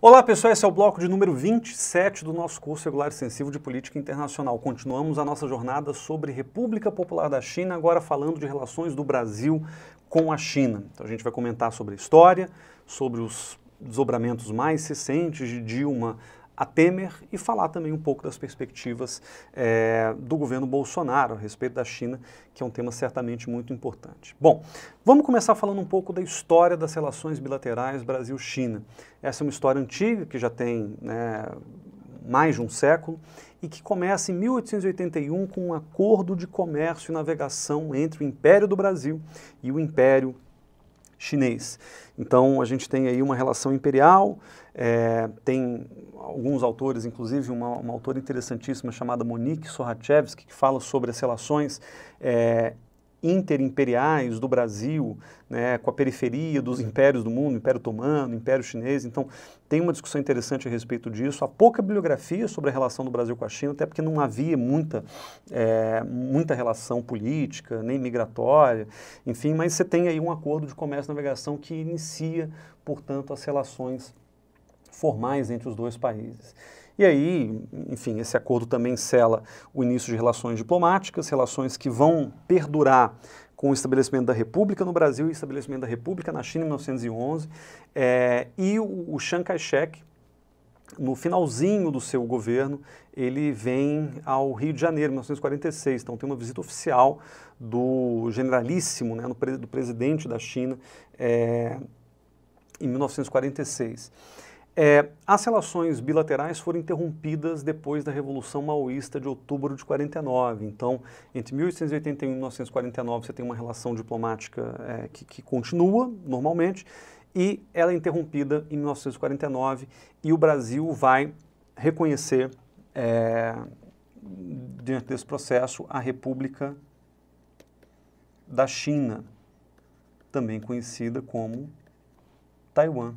Olá pessoal, esse é o bloco de número 27 do nosso curso regular extensivo de política internacional. Continuamos a nossa jornada sobre República Popular da China, agora falando de relações do Brasil com a China. Então a gente vai comentar sobre a história, sobre os desdobramentos mais recentes de Dilma a Temer e falar também um pouco das perspectivas é, do governo Bolsonaro a respeito da China, que é um tema certamente muito importante. Bom, vamos começar falando um pouco da história das relações bilaterais Brasil-China. Essa é uma história antiga que já tem né, mais de um século e que começa em 1881 com um acordo de comércio e navegação entre o Império do Brasil e o Império chinês. Então a gente tem aí uma relação imperial é, tem alguns autores, inclusive uma, uma autora interessantíssima chamada Monique Sorachevski, que fala sobre as relações é, interimperiais do Brasil, né, com a periferia dos impérios do mundo, Império Otomano, Império Chinês. Então, tem uma discussão interessante a respeito disso. Há pouca bibliografia sobre a relação do Brasil com a China, até porque não havia muita, é, muita relação política, nem migratória, enfim. Mas você tem aí um acordo de comércio e navegação que inicia, portanto, as relações formais entre os dois países. E aí, enfim, esse acordo também cela o início de relações diplomáticas, relações que vão perdurar com o estabelecimento da República no Brasil e o estabelecimento da República na China em 1911. É, eh, e o, o Chiang Kai-shek, no finalzinho do seu governo, ele vem ao Rio de Janeiro, em 1946. Então, tem uma visita oficial do generalíssimo, né, do presidente da China, é, em 1946. É, as relações bilaterais foram interrompidas depois da Revolução Maoísta de outubro de 49. Então, entre 1881 e 1949, você tem uma relação diplomática é, que, que continua normalmente, e ela é interrompida em 1949, e o Brasil vai reconhecer, é, diante desse processo, a República da China, também conhecida como Taiwan.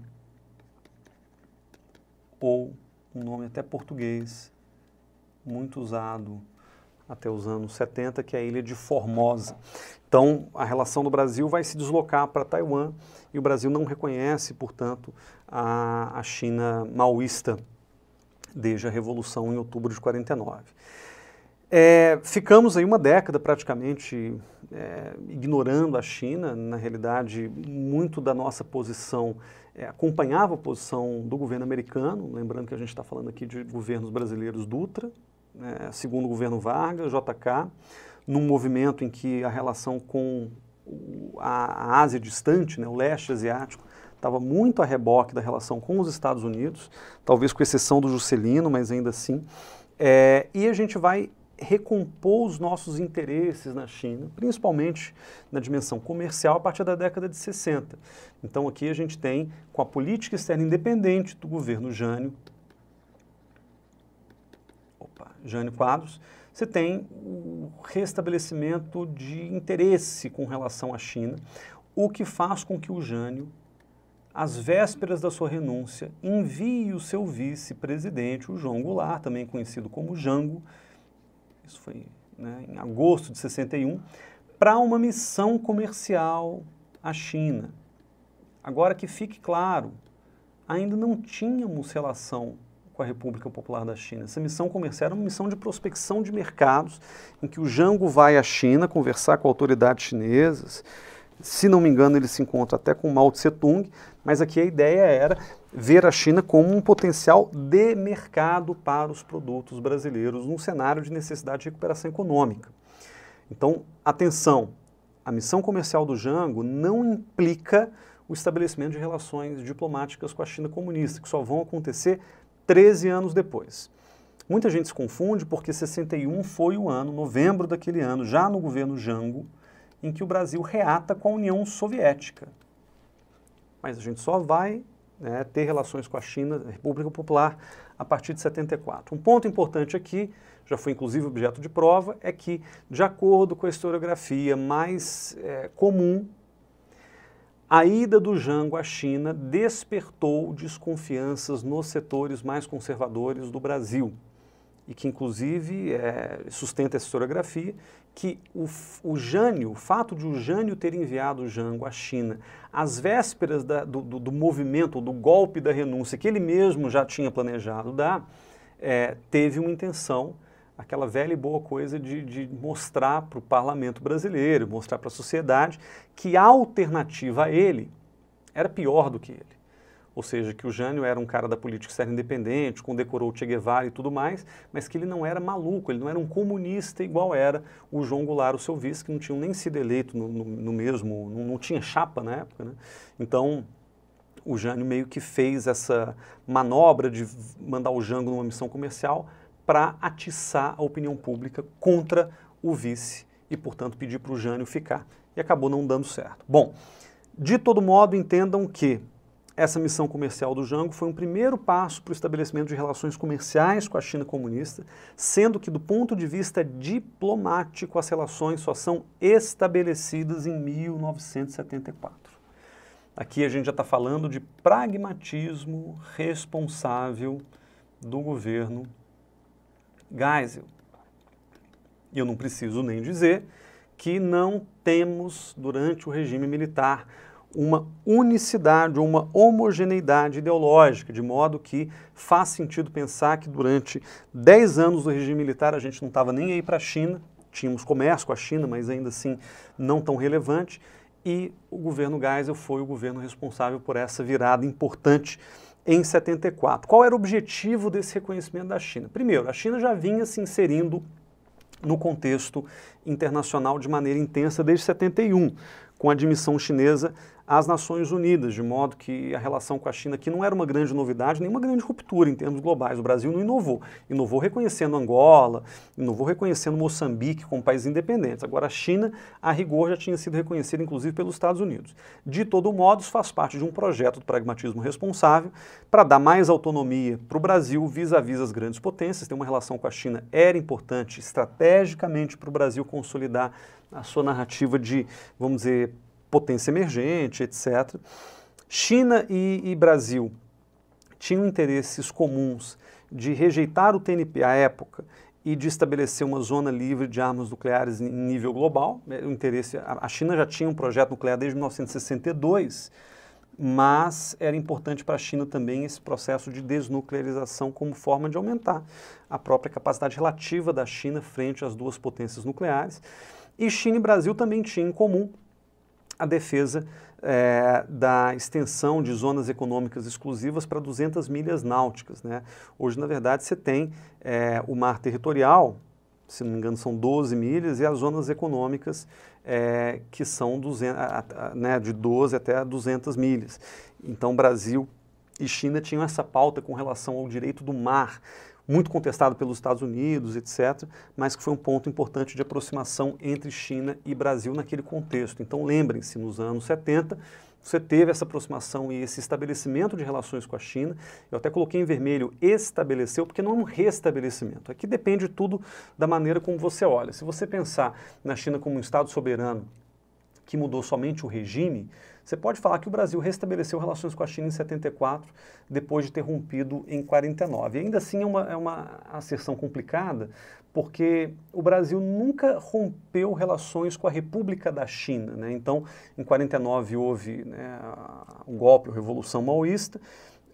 Paul, um nome até português, muito usado até os anos 70, que é a ilha de Formosa. Então, a relação do Brasil vai se deslocar para Taiwan e o Brasil não reconhece, portanto, a, a China maoísta desde a Revolução em outubro de 49. É, ficamos aí uma década praticamente é, ignorando a China, na realidade, muito da nossa posição é, acompanhava a posição do governo americano, lembrando que a gente está falando aqui de governos brasileiros Dutra, né, segundo o governo Vargas, JK, num movimento em que a relação com a, Ásia distante, né, o leste asiático, estava muito a reboque da relação com os Estados Unidos, talvez com exceção do Juscelino, mas ainda assim. É, e a gente vai recompor os nossos interesses na China, principalmente na dimensão comercial, a partir da década de 60. Então, aqui a gente tem, com a política externa independente do governo Jânio, opa, Jânio Quadros, você tem o restabelecimento de interesse com relação à China, o que faz com que o Jânio às vésperas da sua renúncia, envie o seu vice-presidente, o João Goulart, também conhecido como Jango, isso foi né, em agosto de 61, para uma missão comercial à China. Agora que fique claro, ainda não tínhamos relação com a República Popular da China. Essa missão comercial era uma missão de prospecção de mercados, em que o Jango vai à China conversar com autoridades chinesas, se não me engano, ele se encontra até com Mao Tse Tung, mas aqui a ideia era ver a China como um potencial de mercado para os produtos brasileiros num cenário de necessidade de recuperação econômica. Então, atenção, a missão comercial do Jango não implica o estabelecimento de relações diplomáticas com a China comunista, que só vão acontecer 13 anos depois. Muita gente se confunde porque 61 foi o ano, novembro daquele ano, já no governo Jango, em que o Brasil reata com a União Soviética. Mas a gente só vai né, ter relações com a China, a República Popular, a partir de 74. Um ponto importante aqui, já foi inclusive objeto de prova, é que, de acordo com a historiografia mais é, comum, a ida do Jango à China despertou desconfianças nos setores mais conservadores do Brasil e que inclusive é, sustenta essa historiografia, que o, o Jânio, o fato de o Jânio ter enviado o Jango à China às vésperas da, do, do, do, movimento, do golpe da renúncia que ele mesmo já tinha planejado dar, é, teve uma intenção, aquela velha e boa coisa de, de mostrar para o parlamento brasileiro, mostrar para a sociedade que a alternativa a ele era pior do que ele ou seja, que o Jânio era um cara da política externa independente, condecorou o Che Guevara e tudo mais, mas que ele não era maluco, ele não era um comunista igual era o João Goulart, o seu vice, que não tinham nem sido eleito no, no, no mesmo, não, não, tinha chapa na época, né? Então, o Jânio meio que fez essa manobra de mandar o Jango numa missão comercial para atiçar a opinião pública contra o vice e, portanto, pedir para o Jânio ficar. E acabou não dando certo. Bom, de todo modo, entendam que essa missão comercial do Jango foi um primeiro passo para o estabelecimento de relações comerciais com a China comunista, sendo que, do ponto de vista diplomático, as relações só são estabelecidas em 1974. Aqui a gente já está falando de pragmatismo responsável do governo Geisel. E eu não preciso nem dizer que não temos, durante o regime militar, uma unicidade ou uma homogeneidade ideológica, de modo que faz sentido pensar que durante 10 anos do regime militar a gente não estava nem aí para a China, tínhamos comércio com a China, mas ainda assim não tão relevante, e o governo Geisel foi o governo responsável por essa virada importante em 74. Qual era o objetivo desse reconhecimento da China? Primeiro, a China já vinha se inserindo no contexto internacional de maneira intensa desde 71, com a admissão chinesa às Nações Unidas, de modo que a relação com a China que não era uma grande novidade, nem uma grande ruptura em termos globais. O Brasil não inovou. Inovou reconhecendo Angola, inovou reconhecendo Moçambique como país independente. Agora, a China, a rigor, já tinha sido reconhecida, inclusive, pelos Estados Unidos. De todo modo, isso faz parte de um projeto do pragmatismo responsável para dar mais autonomia para o Brasil vis-à-vis -vis as grandes potências. Ter uma relação com a China era importante estrategicamente para o Brasil consolidar a sua narrativa de, vamos dizer, potência emergente, etc. China e, e Brasil tinham interesses comuns de rejeitar o TNP à época e de estabelecer uma zona livre de armas nucleares em nível global. É, o interesse, a China já tinha um projeto nuclear desde 1962, mas era importante para a China também esse processo de desnuclearização como forma de aumentar a própria capacidade relativa da China frente às duas potências nucleares. E China e Brasil também tinham em comum a defesa é, da extensão de zonas econômicas exclusivas para 200 milhas náuticas. Né? Hoje, na verdade, você tem é, o mar territorial, se não me engano, são 12 milhas, e as zonas econômicas, é, que são 200, né, de 12 até 200 milhas. Então, Brasil e China tinham essa pauta com relação ao direito do mar, muito contestado pelos Estados Unidos, etc., mas que foi um ponto importante de aproximação entre China e Brasil naquele contexto. Então, lembrem-se, nos anos 70, você teve essa aproximação e esse estabelecimento de relações com a China. Eu até coloquei em vermelho estabeleceu, porque não é um restabelecimento. Aqui depende tudo da maneira como você olha. Se você pensar na China como um Estado soberano que mudou somente o regime, você pode falar que o Brasil restabeleceu relações com a China em 74, depois de ter rompido em 49. E ainda assim é uma, é uma asserção complicada, porque o Brasil nunca rompeu relações com a República da China. Né? Então, em 49 houve né, um golpe, a Revolução Maoísta,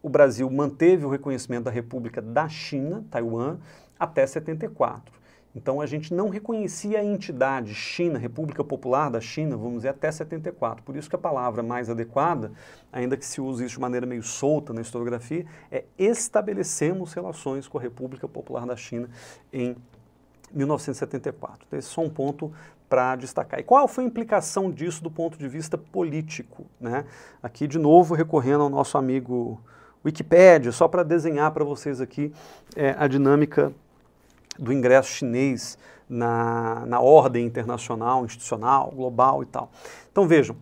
o Brasil manteve o reconhecimento da República da China, Taiwan, até 74. Então a gente não reconhecia a entidade China, República Popular da China, vamos dizer, até 74. Por isso que a palavra mais adequada, ainda que se use isso de maneira meio solta na historiografia, é estabelecemos relações com a República Popular da China em 1974. Então, esse é só um ponto para destacar. E qual foi a implicação disso do ponto de vista político? Né? Aqui, de novo, recorrendo ao nosso amigo Wikipédia, só para desenhar para vocês aqui é, a dinâmica política do ingresso chinês na, na ordem internacional, institucional, global e tal. Então vejam,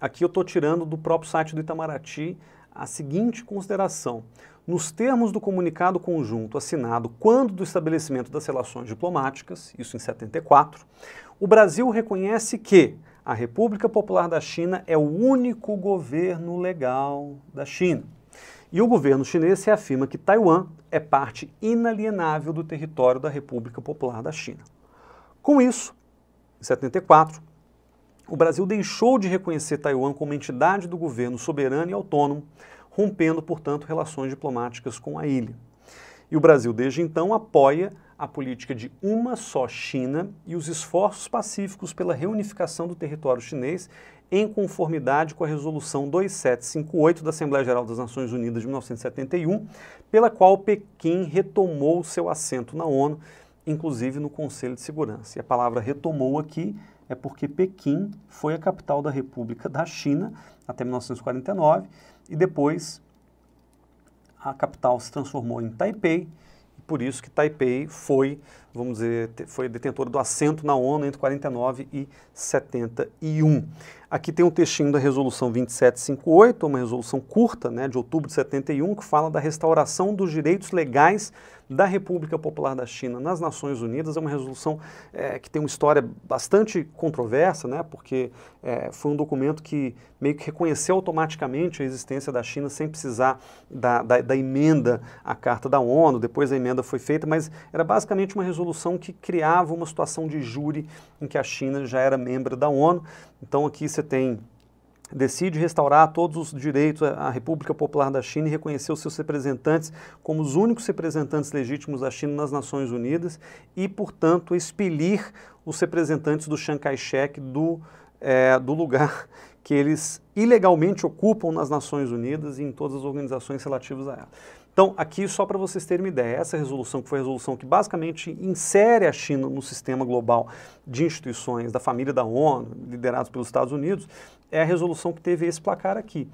aqui eu estou tirando do próprio site do Itamaraty a seguinte consideração. Nos termos do comunicado conjunto assinado quando do estabelecimento das relações diplomáticas, isso em 74, o Brasil reconhece que a República Popular da China é o único governo legal da China. E o governo chinês se afirma que Taiwan é parte inalienável do território da República Popular da China. Com isso, em 74, o Brasil deixou de reconhecer Taiwan como entidade do governo soberano e autônomo, rompendo, portanto, relações diplomáticas com a ilha. E o Brasil, desde então, apoia a política de uma só China e os esforços pacíficos pela reunificação do território chinês em conformidade com a Resolução 2758 da Assembleia Geral das Nações Unidas de 1971, pela qual Pequim retomou seu assento na ONU, inclusive no Conselho de Segurança. E a palavra retomou aqui é porque Pequim foi a capital da República da China até 1949 e depois a capital se transformou em Taipei por isso que Taipei foi vamos dizer, foi detentora do assento na ONU entre 49 e 71. Aqui tem um textinho da Resolução 2758, uma resolução curta, né, de outubro de 71, que fala da restauração dos direitos legais da República Popular da China nas Nações Unidas. É uma resolução é, que tem uma história bastante controversa, né, porque é, foi um documento que meio que reconheceu automaticamente a existência da China sem precisar da, da, da emenda à Carta da ONU. Depois a emenda foi feita, mas era basicamente uma resolução resolução que criava uma situação de júri em que a China já era membro da ONU. Então aqui você tem decide restaurar todos os direitos à República Popular da China e reconhecer os seus representantes como os únicos representantes legítimos da China nas Nações Unidas e, portanto, expelir os representantes do Chiang Kai-shek do, é, do lugar que eles ilegalmente ocupam nas Nações Unidas e em todas as organizações relativas a ela. Então, aqui só para vocês terem uma ideia, essa resolução, que foi a resolução que basicamente insere a China no sistema global de instituições da família da ONU, liderados pelos Estados Unidos, é a resolução que teve esse placar aqui.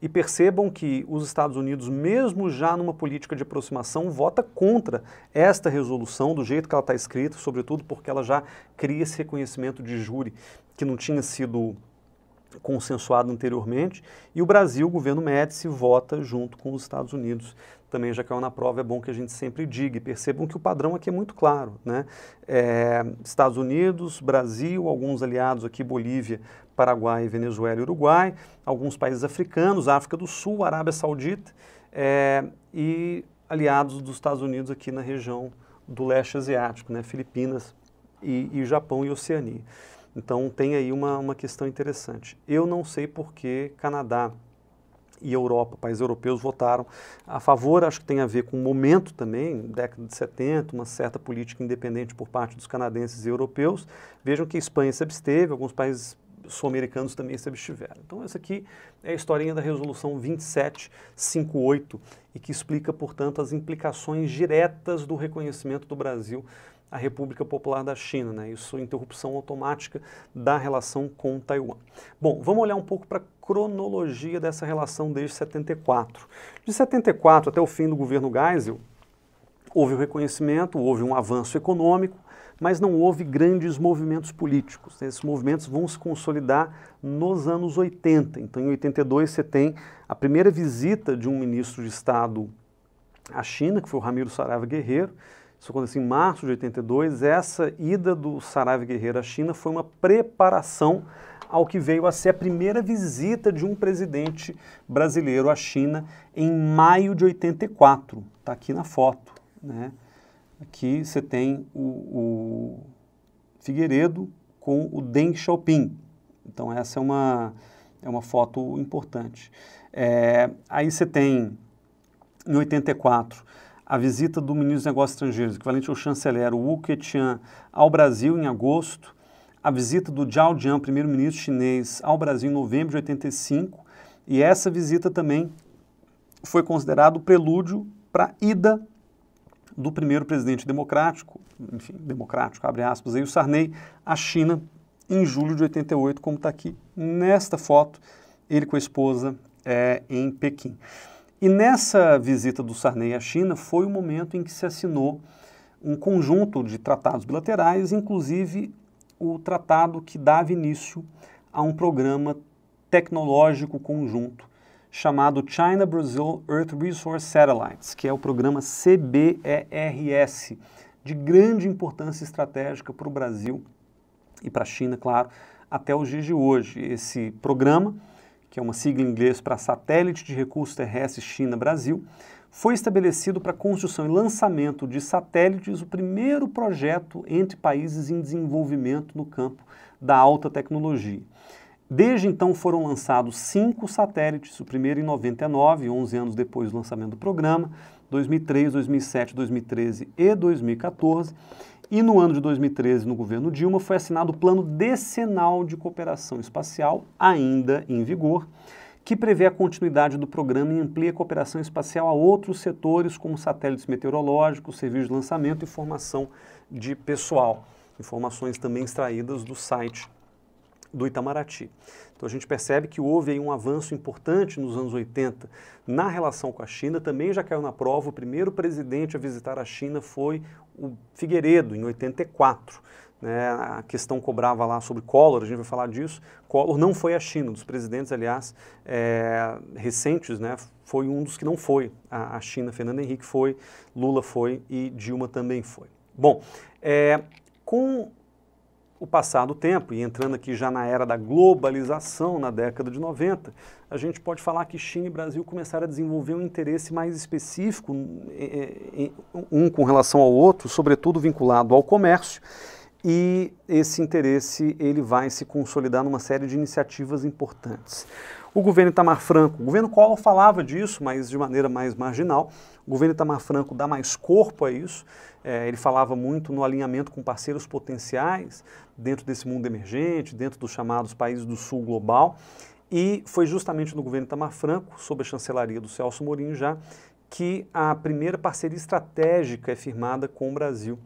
E percebam que os Estados Unidos, mesmo já numa política de aproximação, vota contra esta resolução, do jeito que ela está escrita, sobretudo porque ela já cria esse reconhecimento de júri que não tinha sido consensuado anteriormente, e o Brasil, o governo Médici, vota junto com os Estados Unidos. Também já caiu na prova, é bom que a gente sempre diga e percebam que o padrão aqui é muito claro. Né? É, Estados Unidos, Brasil, alguns aliados aqui, Bolívia, Paraguai, Venezuela e Uruguai, alguns países africanos, África do Sul, Arábia Saudita é, e aliados dos Estados Unidos aqui na região do leste asiático, né? Filipinas e, e Japão e Oceania. Então tem aí uma, uma questão interessante. Eu não sei por que Canadá e Europa, países europeus, votaram a favor. Acho que tem a ver com o momento também, década de 70, uma certa política independente por parte dos canadenses e europeus. Vejam que a Espanha se absteve, alguns países sul-americanos também se abstiveram. Então, essa aqui é a historinha da Resolução 2758 e que explica, portanto, as implicações diretas do reconhecimento do Brasil a República Popular da China, né? isso interrupção automática da relação com Taiwan. Bom, vamos olhar um pouco para a cronologia dessa relação desde 74. De 74 até o fim do governo Geisel, houve o reconhecimento, houve um avanço econômico, mas não houve grandes movimentos políticos. Né? Esses movimentos vão se consolidar nos anos 80. Então, em 82, você tem a primeira visita de um ministro de Estado à China, que foi o Ramiro Sarava Guerreiro, isso aconteceu em março de 82. Essa ida do Saraiva Guerreiro à China foi uma preparação ao que veio a ser a primeira visita de um presidente brasileiro à China em maio de 84. Está aqui na foto. Né? Aqui você tem o, o Figueiredo com o Deng Xiaoping. Então essa é uma, é uma foto importante. É, aí você tem, em 84, a visita do ministro dos Negócios Estrangeiros, equivalente ao chanceler Wu Keqiang, ao Brasil em agosto, a visita do Zhao Jian, primeiro-ministro chinês, ao Brasil em novembro de 85, e essa visita também foi considerado o prelúdio para a ida do primeiro presidente democrático, enfim, democrático, abre aspas, aí, o Sarney, à China, em julho de 88, como está aqui nesta foto, ele com a esposa é, em Pequim. E nessa visita do Sarney à China foi o momento em que se assinou um conjunto de tratados bilaterais, inclusive o tratado que dava início a um programa tecnológico conjunto chamado China Brazil Earth Resource Satellites, que é o programa CBERS, de grande importância estratégica para o Brasil e para a China, claro, até os dias de hoje. Esse programa que é uma sigla em inglês para Satélite de Recursos Terrestres China-Brasil, foi estabelecido para construção e lançamento de satélites o primeiro projeto entre países em desenvolvimento no campo da alta tecnologia. Desde então foram lançados cinco satélites, o primeiro em 99, 11 anos depois do lançamento do programa, 2003, 2007, 2013 e 2014. E no ano de 2013, no governo Dilma, foi assinado o Plano Decenal de Cooperação Espacial, ainda em vigor, que prevê a continuidade do programa e amplia a cooperação espacial a outros setores, como satélites meteorológicos, serviços de lançamento e formação de pessoal. Informações também extraídas do site do Itamaraty. Então a gente percebe que houve um avanço importante nos anos 80 na relação com a China, também já caiu na prova, o primeiro presidente a visitar a China foi o Figueiredo, em 84. Né? A questão cobrava lá sobre Collor, a gente vai falar disso. Collor não foi a China, um dos presidentes, aliás, é, recentes, né? foi um dos que não foi a, a China. Fernando Henrique foi, Lula foi e Dilma também foi. Bom, é, com o passar do tempo, e entrando aqui já na era da globalização, na década de 90, a gente pode falar que China e Brasil começaram a desenvolver um interesse mais específico, hum, é, é, um com relação ao outro, sobretudo vinculado ao comércio, e esse interesse ele vai se consolidar numa série de iniciativas importantes. O governo Itamar Franco, o governo Collor falava disso, mas de maneira mais marginal, o governo Itamar Franco dá mais corpo a isso, é, ele falava muito no alinhamento com parceiros potenciais dentro desse mundo emergente, dentro dos chamados países do sul global. E foi justamente no governo Itamar Franco, sob a chancelaria do Celso Mourinho já, que a primeira parceria estratégica é firmada com o Brasil,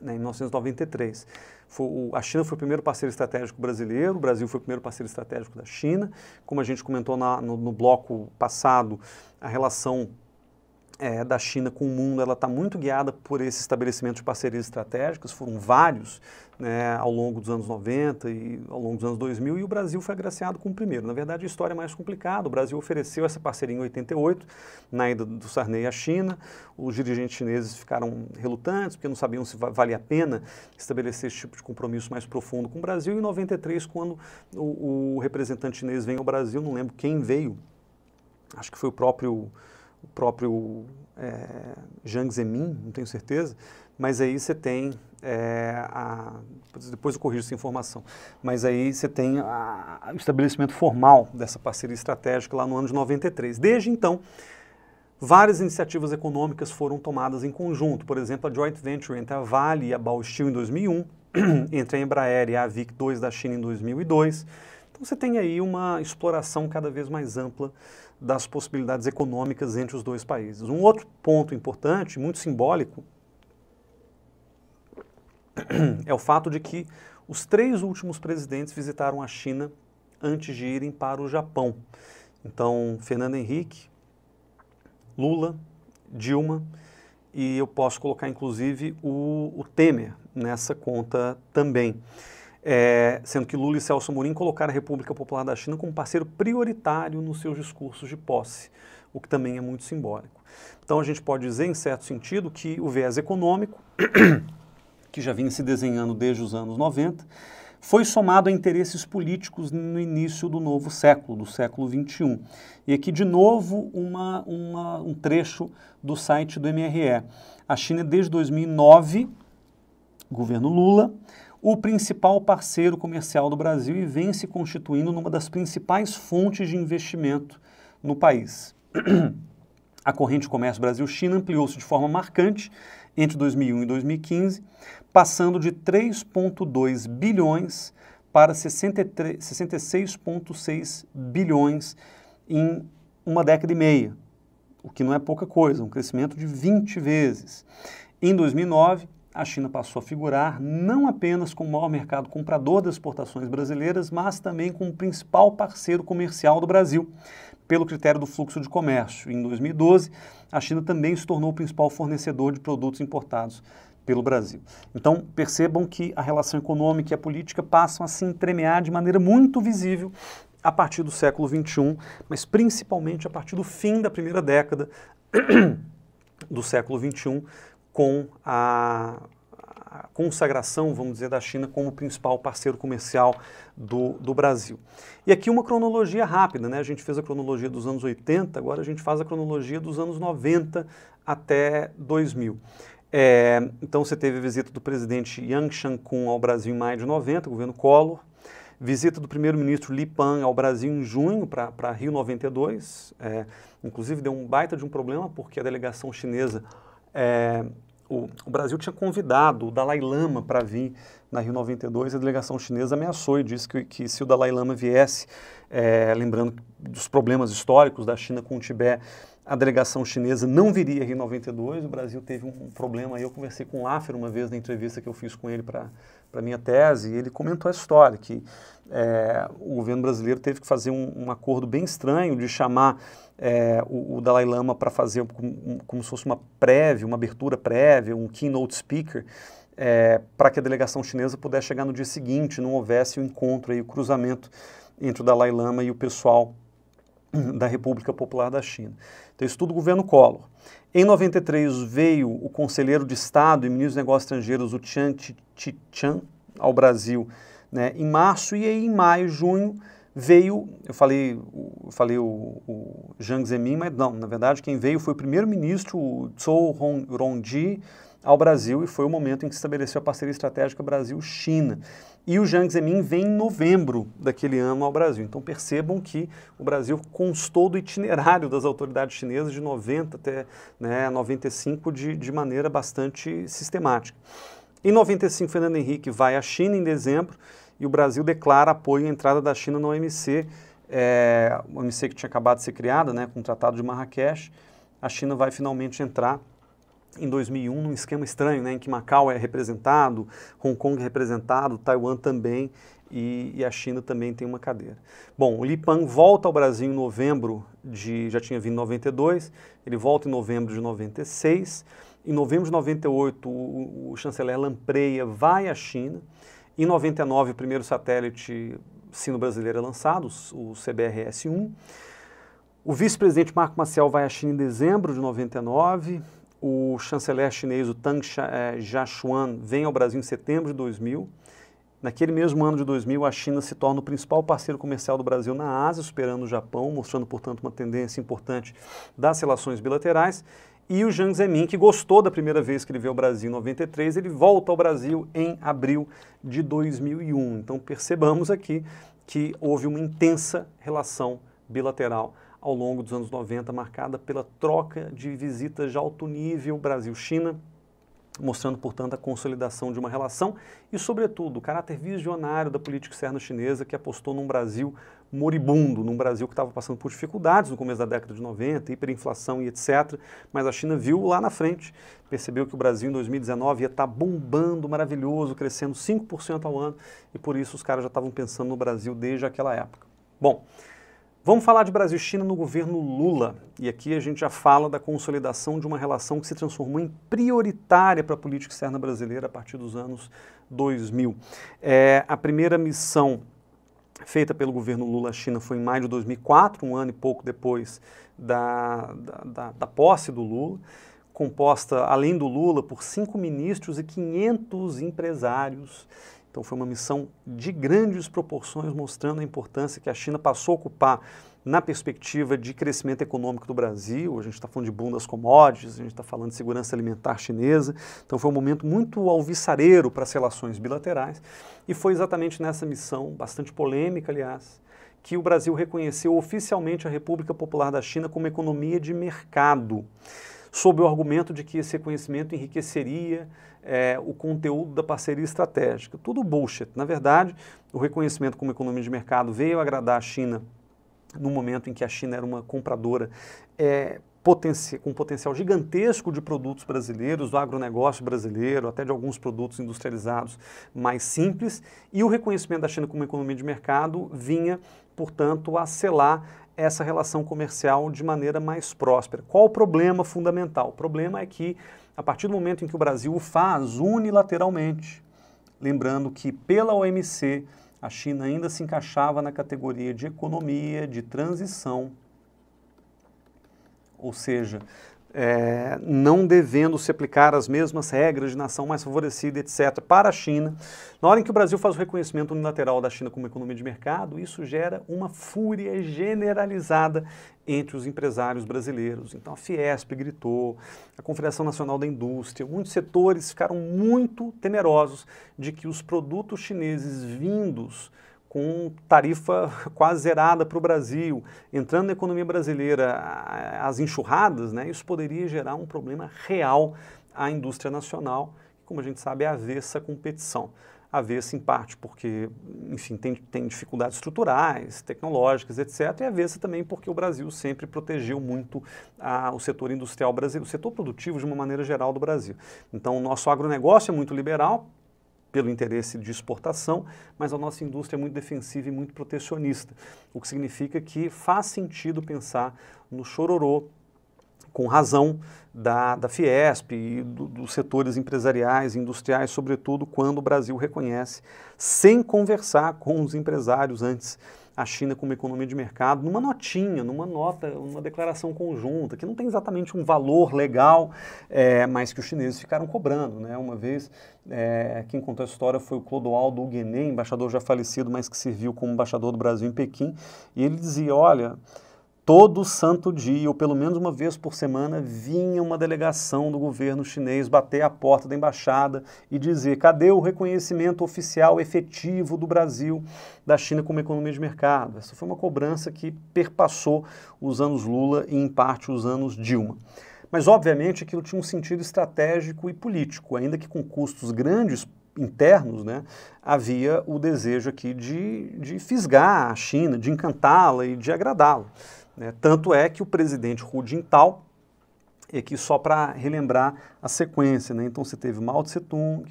né, em 1993. Foi, a China foi o primeiro parceiro estratégico brasileiro, o Brasil foi o primeiro parceiro estratégico da China. Como a gente comentou na, no, no bloco passado, a relação é, da China com o mundo, ela está muito guiada por esse estabelecimento de parcerias estratégicas, foram vários né, ao longo dos anos 90 e ao longo dos anos 2000, e o Brasil foi agraciado com o primeiro. Na verdade, a história é mais complicada, o Brasil ofereceu essa parceria em 88, na ida do Sarney à China, os dirigentes chineses ficaram relutantes, porque não sabiam se valia a pena estabelecer esse tipo de compromisso mais profundo com o Brasil, e em 93, quando o, o representante chinês vem ao Brasil, não lembro quem veio, acho que foi o próprio o próprio é, Jiang Zemin, não tenho certeza, mas aí você tem é, a, depois eu corrijo essa informação, mas aí você tem a, o estabelecimento formal dessa parceria estratégica lá no ano de 93. Desde então, várias iniciativas econômicas foram tomadas em conjunto, por exemplo, a joint venture entre a Vale e a Ball em 2001, entre a Embraer e a Avic 2 da China em 2002. Então você tem aí uma exploração cada vez mais ampla das possibilidades econômicas entre os dois países. Um outro ponto importante, muito simbólico, é o fato de que os três últimos presidentes visitaram a China antes de irem para o Japão. Então, Fernando Henrique, Lula, Dilma e eu posso colocar inclusive o, o Temer nessa conta também é, sendo que Lula e Celso Mourinho colocaram a República Popular da China como parceiro prioritário nos seus discursos de posse, o que também é muito simbólico. Então a gente pode dizer, em certo sentido, que o viés econômico, que já vinha se desenhando desde os anos 90, foi somado a interesses políticos no início do novo século, do século XXI. E aqui, de novo, uma, uma, um trecho do site do MRE. A China, desde 2009, governo Lula, o principal parceiro comercial do Brasil e vem se constituindo numa das principais fontes de investimento no país. A corrente Comércio Brasil-China ampliou-se de forma marcante entre 2001 e 2015, passando de 3,2 bilhões para 66,6 bilhões em uma década e meia, o que não é pouca coisa, um crescimento de 20 vezes. Em 2009, a China passou a figurar não apenas como o maior mercado comprador das exportações brasileiras, mas também como o principal parceiro comercial do Brasil, pelo critério do fluxo de comércio. Em 2012, a China também se tornou o principal fornecedor de produtos importados pelo Brasil. Então, percebam que a relação econômica e a política passam a se entremear de maneira muito visível a partir do século XXI, mas principalmente a partir do fim da primeira década do século XXI, com a, consagração, vamos dizer, da China como principal parceiro comercial do, do, Brasil. E aqui uma cronologia rápida, né? A gente fez a cronologia dos anos 80, agora a gente faz a cronologia dos anos 90 até 2000. É, então você teve a visita do presidente Yang Shang-kun ao Brasil em maio de 90, governo Collor, visita do primeiro-ministro Li Pan ao Brasil em junho para Rio 92, é, inclusive deu um baita de um problema porque a delegação chinesa é, o, o, Brasil tinha convidado o Dalai Lama para vir na Rio 92, a delegação chinesa ameaçou e disse que, que se o Dalai Lama viesse, é, lembrando dos problemas históricos da China com o Tibete, a delegação chinesa não viria a Rio 92. O Brasil teve um problema aí. Eu conversei com o Laffer uma vez na entrevista que eu fiz com ele para a minha tese, e ele comentou a história, que é, o governo brasileiro teve que fazer um, um acordo bem estranho de chamar é, o, o, Dalai Lama para fazer como, como, se fosse uma prévia, uma abertura prévia, um keynote speaker, é, para que a delegação chinesa pudesse chegar no dia seguinte, não houvesse o um encontro e o cruzamento entre o Dalai Lama e o pessoal da República Popular da China. Então, isso tudo o governo Collor. Em 93 veio o conselheiro de Estado e ministro dos Negócios Estrangeiros, o Tian Chichan, ao Brasil, né, em março, e aí em maio, junho, veio, eu falei, eu falei o, o Jiang Zemin, mas não, na verdade quem veio foi o primeiro-ministro Zhou Rongji ao Brasil e foi o momento em que se estabeleceu a parceria estratégica Brasil-China. E o Jiang Zemin vem em novembro daquele ano ao Brasil. Então percebam que o Brasil constou do itinerário das autoridades chinesas de 90 até né, 95 de, de maneira bastante sistemática. Em 95, Fernando Henrique vai à China em dezembro e o Brasil declara apoio à entrada da China na OMC, é, eh, OMC que tinha acabado de ser criada né, com o Tratado de Marrakech. A China vai finalmente entrar em 2001 num esquema estranho, né, em que Macau é representado, Hong Kong é representado, Taiwan também, e, e, a China também tem uma cadeira. Bom, o Li volta ao Brasil em novembro de, já tinha vindo em 92, ele volta em novembro de 96, em novembro de 98 o, o chanceler Lampreia vai à China, em 99, o primeiro satélite sino brasileiro é lançado, o CBRS-1. O vice-presidente Marco Maciel vai à China em dezembro de 99. O chanceler chinês, o Tang eh, Jiaxuan, vem ao Brasil em setembro de 2000. Naquele mesmo ano de 2000, a China se torna o principal parceiro comercial do Brasil na Ásia, superando o Japão, mostrando, portanto, uma tendência importante das relações bilaterais. E o Jiang Zemin, que gostou da primeira vez que ele veio ao Brasil em 93, ele volta ao Brasil em abril de 2001. Então percebamos aqui que houve uma intensa relação bilateral ao longo dos anos 90, marcada pela troca de visitas de alto nível Brasil-China, mostrando, portanto, a consolidação de uma relação e, sobretudo, o caráter visionário da política externa chinesa que apostou num Brasil moribundo num Brasil que estava passando por dificuldades no começo da década de 90, hiperinflação e etc. Mas a China viu lá na frente, percebeu que o Brasil em 2019 ia estar tá bombando, maravilhoso, crescendo 5% ao ano e por isso os caras já estavam pensando no Brasil desde aquela época. Bom, Vamos falar de Brasil e China no governo Lula. E aqui a gente já fala da consolidação de uma relação que se transformou em prioritária para a política externa brasileira a partir dos anos 2000. É, a primeira missão feita pelo governo Lula à China foi em maio de 2004, um ano e pouco depois da, da, da, da posse do Lula, composta, além do Lula, por cinco ministros e 500 empresários. Então foi uma missão de grandes proporções, mostrando a importância que a China passou a ocupar na perspectiva de crescimento econômico do Brasil, a gente está falando de bundas das commodities, a gente está falando de segurança alimentar chinesa, então foi um momento muito alvissareiro para as relações bilaterais e foi exatamente nessa missão, bastante polêmica, aliás, que o Brasil reconheceu oficialmente a República Popular da China como economia de mercado, sob o argumento de que esse reconhecimento enriqueceria é, o conteúdo da parceria estratégica. Tudo bullshit. Na verdade, o reconhecimento como economia de mercado veio agradar a China no momento em que a China era uma compradora é, com potencial gigantesco de produtos brasileiros, do agronegócio brasileiro, até de alguns produtos industrializados mais simples, e o reconhecimento da China como economia de mercado vinha, portanto, a selar essa relação comercial de maneira mais próspera. Qual o problema fundamental? O problema é que, a partir do momento em que o Brasil o faz unilateralmente, lembrando que pela OMC, a China ainda se encaixava na categoria de economia de transição, ou seja, é, não devendo se aplicar as mesmas regras de nação mais favorecida, etc., para a China. Na hora em que o Brasil faz o reconhecimento unilateral da China como economia de mercado, isso gera uma fúria generalizada entre os empresários brasileiros. Então a Fiesp gritou, a Confederação Nacional da Indústria, muitos setores ficaram muito temerosos de que os produtos chineses vindos com tarifa quase zerada para o Brasil, entrando na economia brasileira as enxurradas, né, isso poderia gerar um problema real à indústria nacional, que, como a gente sabe, é avessa à competição. Avessa em parte porque, enfim, tem, tem dificuldades estruturais, tecnológicas, etc. E avessa também porque o Brasil sempre protegeu muito a, o setor industrial brasileiro, o setor produtivo de uma maneira geral do Brasil. Então, o nosso agronegócio é muito liberal, pelo interesse de exportação, mas a nossa indústria é muito defensiva e muito protecionista, o que significa que faz sentido pensar no chororô com razão da, da Fiesp e do, dos setores empresariais, industriais, sobretudo quando o Brasil reconhece, sem conversar com os empresários antes a China como economia de mercado numa notinha, numa nota, numa declaração conjunta, que não tem exatamente um valor legal, é, mas que os chineses ficaram cobrando. Né? Uma vez, é, quem contou a história foi o Clodoaldo Guené, embaixador já falecido, mas que serviu como embaixador do Brasil em Pequim, e ele dizia, olha... Todo santo dia, ou pelo menos uma vez por semana, vinha uma delegação do governo chinês bater a porta da embaixada e dizer: cadê o reconhecimento oficial efetivo do Brasil, da China como economia de mercado? Essa foi uma cobrança que perpassou os anos Lula e, em parte, os anos Dilma. Mas, obviamente, aquilo tinha um sentido estratégico e político, ainda que com custos grandes internos, né, havia o desejo aqui de, de fisgar a China, de encantá-la e de agradá-la. Né? Tanto é que o presidente Hu Jintao, e aqui só para relembrar a sequência, né? então você teve Mao Tse Tung,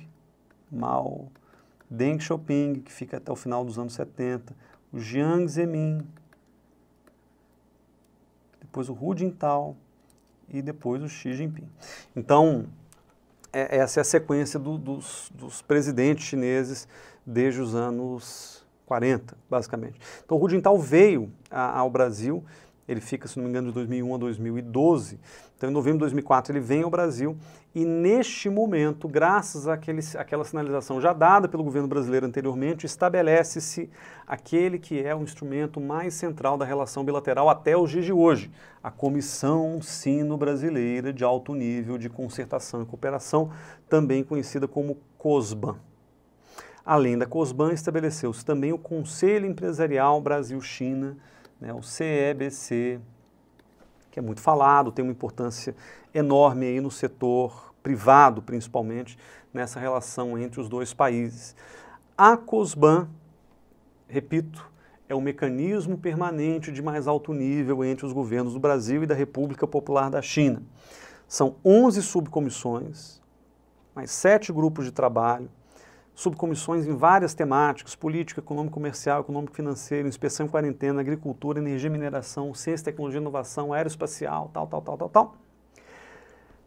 Mao Deng Xiaoping, que fica até o final dos anos 70, o Jiang Zemin, depois o Hu Jintao e depois o Xi Jinping. Então, é, essa é a sequência do, dos, dos presidentes chineses desde os anos 40, basicamente. Então, o Hu Jintao veio a, ao Brasil ele fica, se não me engano, de 2001 a 2012. Então, em novembro de 2004, ele vem ao Brasil e, neste momento, graças àquele, àquela sinalização já dada pelo governo brasileiro anteriormente, estabelece-se aquele que é o instrumento mais central da relação bilateral até os dias de hoje, a Comissão Sino-Brasileira de Alto Nível de Concertação e Cooperação, também conhecida como COSBAN. Além da COSBAN, estabeleceu-se também o Conselho Empresarial Brasil-China, né, o CEBC, que é muito falado, tem uma importância enorme aí no setor privado, principalmente, nessa relação entre os dois países. A COSBAN, repito, é um mecanismo permanente de mais alto nível entre os governos do Brasil e da República Popular da China. São 11 subcomissões, mais sete grupos de trabalho, subcomissões em várias temáticas, política econômico, comercial, econômico, financeiro, inspeção e quarentena, agricultura, energia e mineração, ciência, tecnologia e inovação, aeroespacial, tal, tal, tal, tal, tal.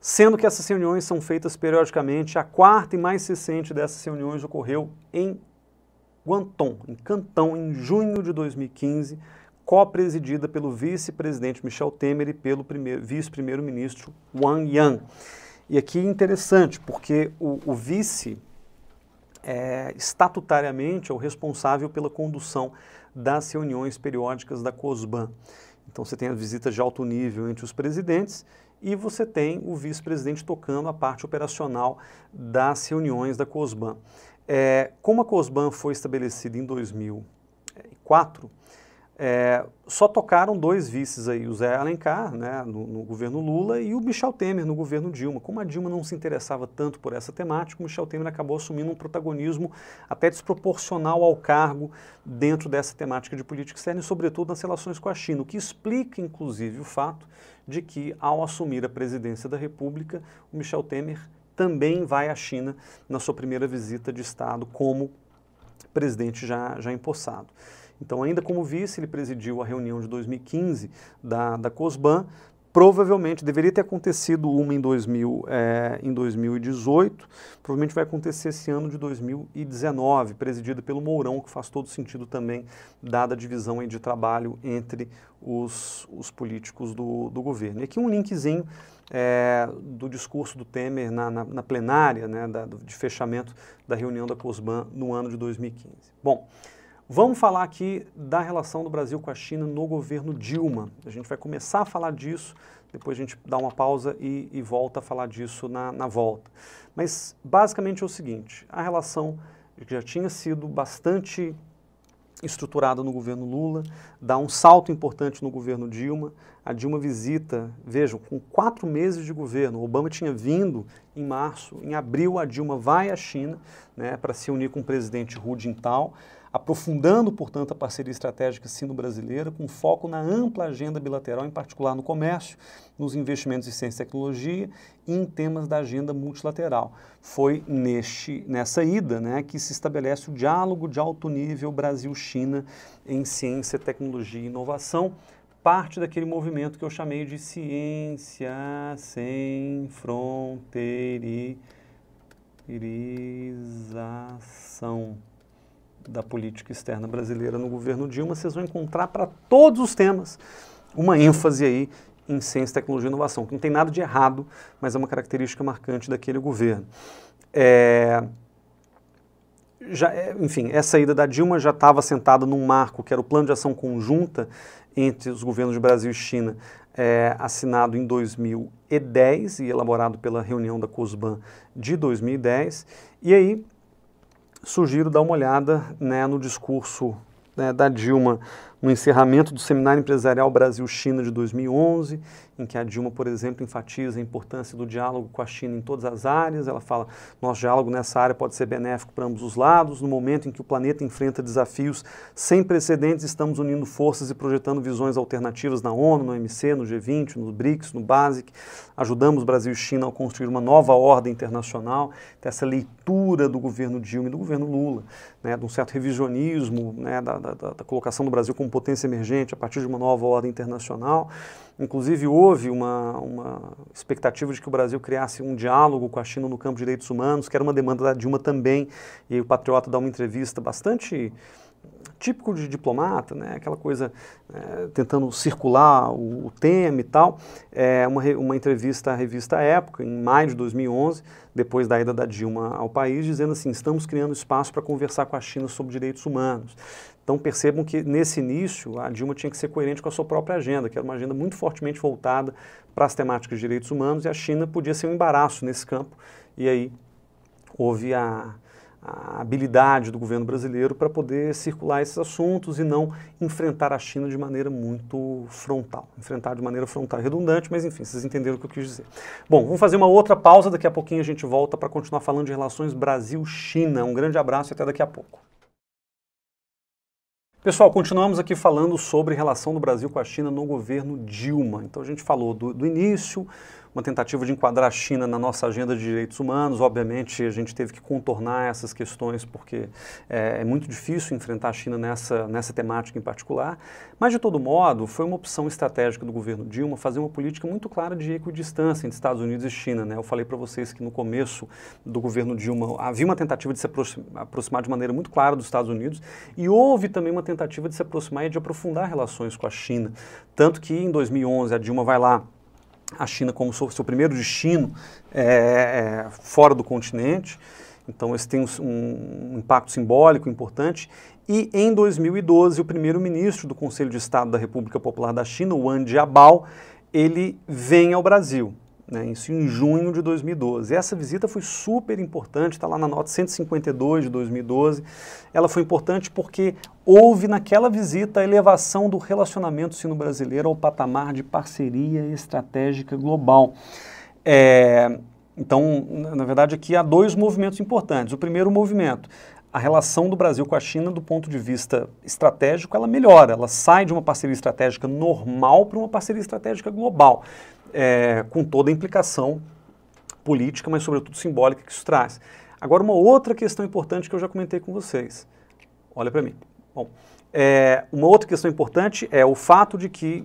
Sendo que essas reuniões são feitas periodicamente, a quarta e mais recente dessas reuniões ocorreu em Guanton, em Cantão, em junho de 2015, co-presidida pelo vice-presidente Michel Temer e pelo vice-primeiro-ministro Wang Yang. E aqui é interessante, porque o, o vice é, estatutariamente é o responsável pela condução das reuniões periódicas da COSBAN. Então você tem as visitas de alto nível entre os presidentes e você tem o vice-presidente tocando a parte operacional das reuniões da COSBAN. É, como a COSBAN foi estabelecida em 2004, é, só tocaram dois vices aí, o Zé Alencar, né, no, no, governo Lula, e o Michel Temer no governo Dilma. Como a Dilma não se interessava tanto por essa temática, o Michel Temer acabou assumindo um protagonismo até desproporcional ao cargo dentro dessa temática de política externa e, sobretudo, nas relações com a China, o que explica, inclusive, o fato de que, ao assumir a presidência da República, o Michel Temer também vai à China na sua primeira visita de Estado como presidente já, já empossado. Então, ainda como vice, ele presidiu a reunião de 2015 da, da COSBAN. Provavelmente deveria ter acontecido uma em, 2000, é, eh, em 2018, provavelmente vai acontecer esse ano de 2019, presidida pelo Mourão, que faz todo sentido também, dada a divisão de trabalho entre os, os políticos do, do governo. E aqui um linkzinho é, do discurso do Temer na, na, na plenária né, da, de fechamento da reunião da COSBAN no ano de 2015. Bom, Vamos falar aqui da relação do Brasil com a China no governo Dilma. A gente vai começar a falar disso, depois a gente dá uma pausa e, e volta a falar disso na, na, volta. Mas basicamente é o seguinte: a relação que já tinha sido bastante estruturada no governo Lula, dá um salto importante no governo Dilma. A Dilma visita, vejam, com quatro meses de governo, Obama tinha vindo em março, em abril a Dilma vai à China né, para se unir com o presidente Hu Jintao aprofundando, portanto, a parceria estratégica sino-brasileira, com foco na ampla agenda bilateral, em particular no comércio, nos investimentos em ciência e tecnologia e em temas da agenda multilateral. Foi neste, nessa ida né, que se estabelece o diálogo de alto nível Brasil-China em ciência, tecnologia e inovação, parte daquele movimento que eu chamei de ciência sem fronteirização da política externa brasileira no governo Dilma, vocês vão encontrar para todos os temas uma ênfase aí em ciência, tecnologia e inovação, que não tem nada de errado, mas é uma característica marcante daquele governo. É, já, é, enfim, essa ida da Dilma já estava sentada num marco que era o Plano de Ação Conjunta entre os governos de Brasil e China, é, assinado em 2010 e elaborado pela reunião da COSBAN de 2010. E aí, sugiro dar uma olhada né, no discurso né, da Dilma no encerramento do Seminário Empresarial Brasil-China de 2011, em que a Dilma, por exemplo, enfatiza a importância do diálogo com a China em todas as áreas. Ela fala: nosso diálogo nessa área pode ser benéfico para ambos os lados. No momento em que o planeta enfrenta desafios sem precedentes, estamos unindo forças e projetando visões alternativas na ONU, no OMC, no G20, no BRICS, no BASIC. Ajudamos Brasil e China a construir uma nova ordem internacional. Então, essa leitura do governo Dilma e do governo Lula, né, de um certo revisionismo, né, da, da, da colocação do Brasil como como potência emergente a partir de uma nova ordem internacional. Inclusive, houve uma, uma expectativa de que o Brasil criasse um diálogo com a China no campo de direitos humanos, que era uma demanda da Dilma também. E o Patriota dá uma entrevista bastante típico de diplomata, né? aquela coisa é, tentando circular o, o, tema e tal. É uma, uma entrevista à revista Época, em maio de 2011, depois da ida da Dilma ao país, dizendo assim: estamos criando espaço para conversar com a China sobre direitos humanos. Então percebam que nesse início a Dilma tinha que ser coerente com a sua própria agenda, que era uma agenda muito fortemente voltada para as temáticas de direitos humanos e a China podia ser um embaraço nesse campo. E aí houve a, a habilidade do governo brasileiro para poder circular esses assuntos e não enfrentar a China de maneira muito frontal. Enfrentar de maneira frontal redundante, mas enfim, vocês entenderam o que eu quis dizer. Bom, vamos fazer uma outra pausa, daqui a pouquinho a gente volta para continuar falando de relações Brasil-China. Um grande abraço e até daqui a pouco. Pessoal, continuamos aqui falando sobre relação do Brasil com a China no governo Dilma. Então a gente falou do, do início, uma tentativa de enquadrar a China na nossa agenda de direitos humanos. Obviamente, a gente teve que contornar essas questões porque é, é muito difícil enfrentar a China nessa, nessa temática em particular. Mas, de todo modo, foi uma opção estratégica do governo Dilma fazer uma política muito clara de equidistância entre Estados Unidos e China. Né? Eu falei para vocês que no começo do governo Dilma havia uma tentativa de se aproximar de maneira muito clara dos Estados Unidos e houve também uma tentativa de se aproximar e de aprofundar relações com a China. Tanto que em 2011 a Dilma vai lá a China como seu, seu primeiro destino é, é, fora do continente. Então, esse tem um, um, impacto simbólico importante. E em 2012, o primeiro-ministro do Conselho de Estado da República Popular da China, Wang Jiabao, ele vem ao Brasil né, isso em junho de 2012. Essa visita foi super importante, está lá na nota 152 de 2012. Ela foi importante porque houve naquela visita a elevação do relacionamento sino-brasileiro ao patamar de parceria estratégica global. É, então, na verdade, aqui há dois movimentos importantes. O primeiro movimento a relação do Brasil com a China, do ponto de vista estratégico, ela melhora, ela sai de uma parceria estratégica normal para uma parceria estratégica global, é, com toda a implicação política, mas sobretudo simbólica que isso traz. Agora, uma outra questão importante que eu já comentei com vocês. Olha para mim. Bom, é, uma outra questão importante é o fato de que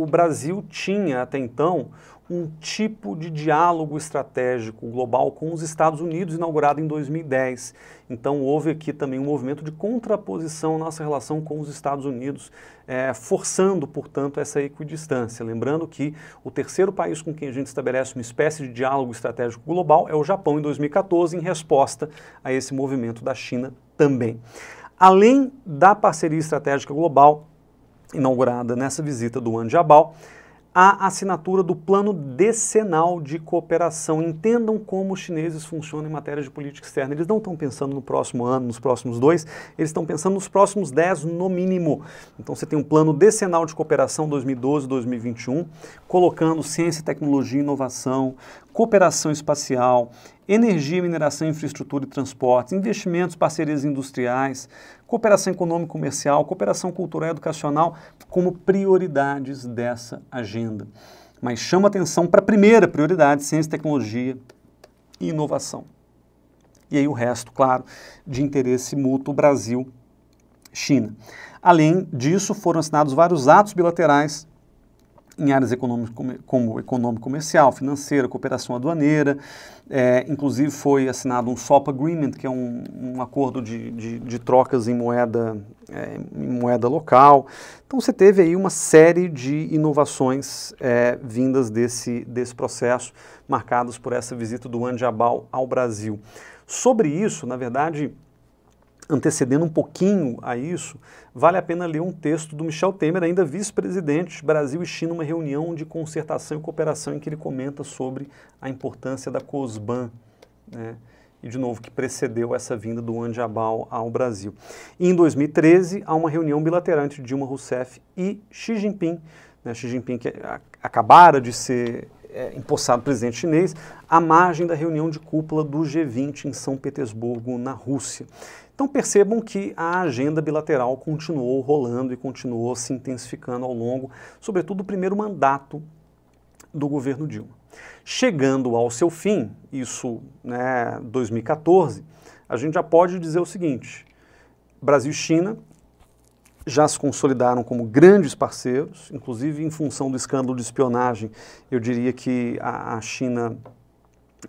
o Brasil tinha até então um tipo de diálogo estratégico global com os Estados Unidos inaugurado em 2010. Então houve aqui também um movimento de contraposição à nossa relação com os Estados Unidos, eh, forçando, portanto, essa equidistância. Lembrando que o terceiro país com quem a gente estabelece uma espécie de diálogo estratégico global é o Japão em 2014, em resposta a esse movimento da China também. Além da parceria estratégica global, inaugurada nessa visita do Anjabal, a assinatura do Plano Decenal de Cooperação. Entendam como os chineses funcionam em matéria de política externa. Eles não estão pensando no próximo ano, nos próximos dois, eles estão pensando nos próximos dez, no mínimo. Então você tem um Plano Decenal de Cooperação 2012-2021, colocando ciência, tecnologia, inovação, cooperação espacial, energia, mineração, infraestrutura e transporte investimentos, parcerias industriais, cooperação econômica e comercial, cooperação cultural e educacional como prioridades dessa agenda. Mas chama atenção para a primeira prioridade, ciência, tecnologia e inovação. E aí o resto, claro, de interesse mútuo Brasil-China. Além disso, foram assinados vários atos bilaterais em áreas econômicas como, como econômico comercial, financeira, cooperação aduaneira. É, inclusive foi assinado um SOP Agreement, que é um, um acordo de, de, de, trocas em moeda, é, em moeda local. Então você teve aí uma série de inovações é, vindas desse, desse processo, marcadas por essa visita do Anjabal ao Brasil. Sobre isso, na verdade, antecedendo um pouquinho a isso, vale a pena ler um texto do Michel Temer, ainda vice-presidente Brasil e China, uma reunião de concertação e cooperação em que ele comenta sobre a importância da COSBAN, né? e de novo que precedeu essa vinda do Juan ao Brasil. E em 2013 há uma reunião bilateral entre Dilma Rousseff e Xi Jinping, né? Xi Jinping que acabara de ser é, empossado presidente chinês, à margem da reunião de cúpula do G20 em São Petersburgo, na Rússia. Então percebam que a agenda bilateral continuou rolando e continuou se intensificando ao longo, sobretudo, do primeiro mandato do governo Dilma. Chegando ao seu fim, isso né, 2014, a gente já pode dizer o seguinte: Brasil e China já se consolidaram como grandes parceiros, inclusive em função do escândalo de espionagem. Eu diria que a, a China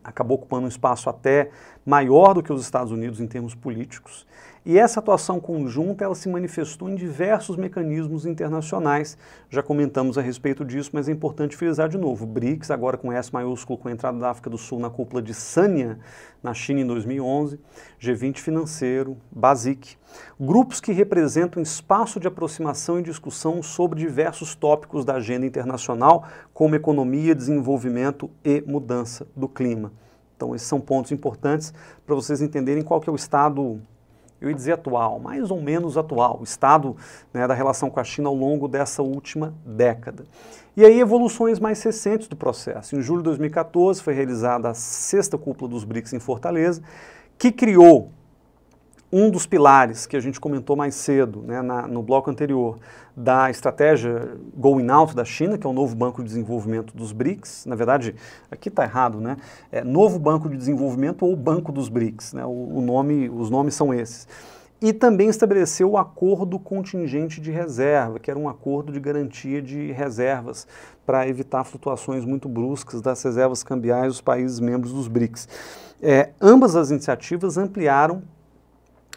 acabou ocupando um espaço até maior do que os Estados Unidos em termos políticos. E essa atuação conjunta ela se manifestou em diversos mecanismos internacionais. Já comentamos a respeito disso, mas é importante frisar de novo. BRICS, agora com S maiúsculo, com a entrada da África do Sul na cúpula de Sânia, na China em 2011, G20 financeiro, BASIC. Grupos que representam espaço de aproximação e discussão sobre diversos tópicos da agenda internacional, como economia, desenvolvimento e mudança do clima. Então, esses são pontos importantes para vocês entenderem qual que é o estado eu ia dizer atual, mais ou menos atual, o estado né, da relação com a China ao longo dessa última década. E aí, evoluções mais recentes do processo. Em julho de 2014 foi realizada a sexta cúpula dos BRICS em Fortaleza, que criou um dos pilares que a gente comentou mais cedo, né, na, no bloco anterior, da estratégia Going Out da China, que é o novo banco de desenvolvimento dos BRICS. Na verdade, aqui está errado, né? É novo banco de desenvolvimento ou banco dos BRICS, né? O, o nome, os nomes são esses. E também estabeleceu o acordo contingente de reserva, que era um acordo de garantia de reservas para evitar flutuações muito bruscas das reservas cambiais dos países membros dos BRICS. É, ambas as iniciativas ampliaram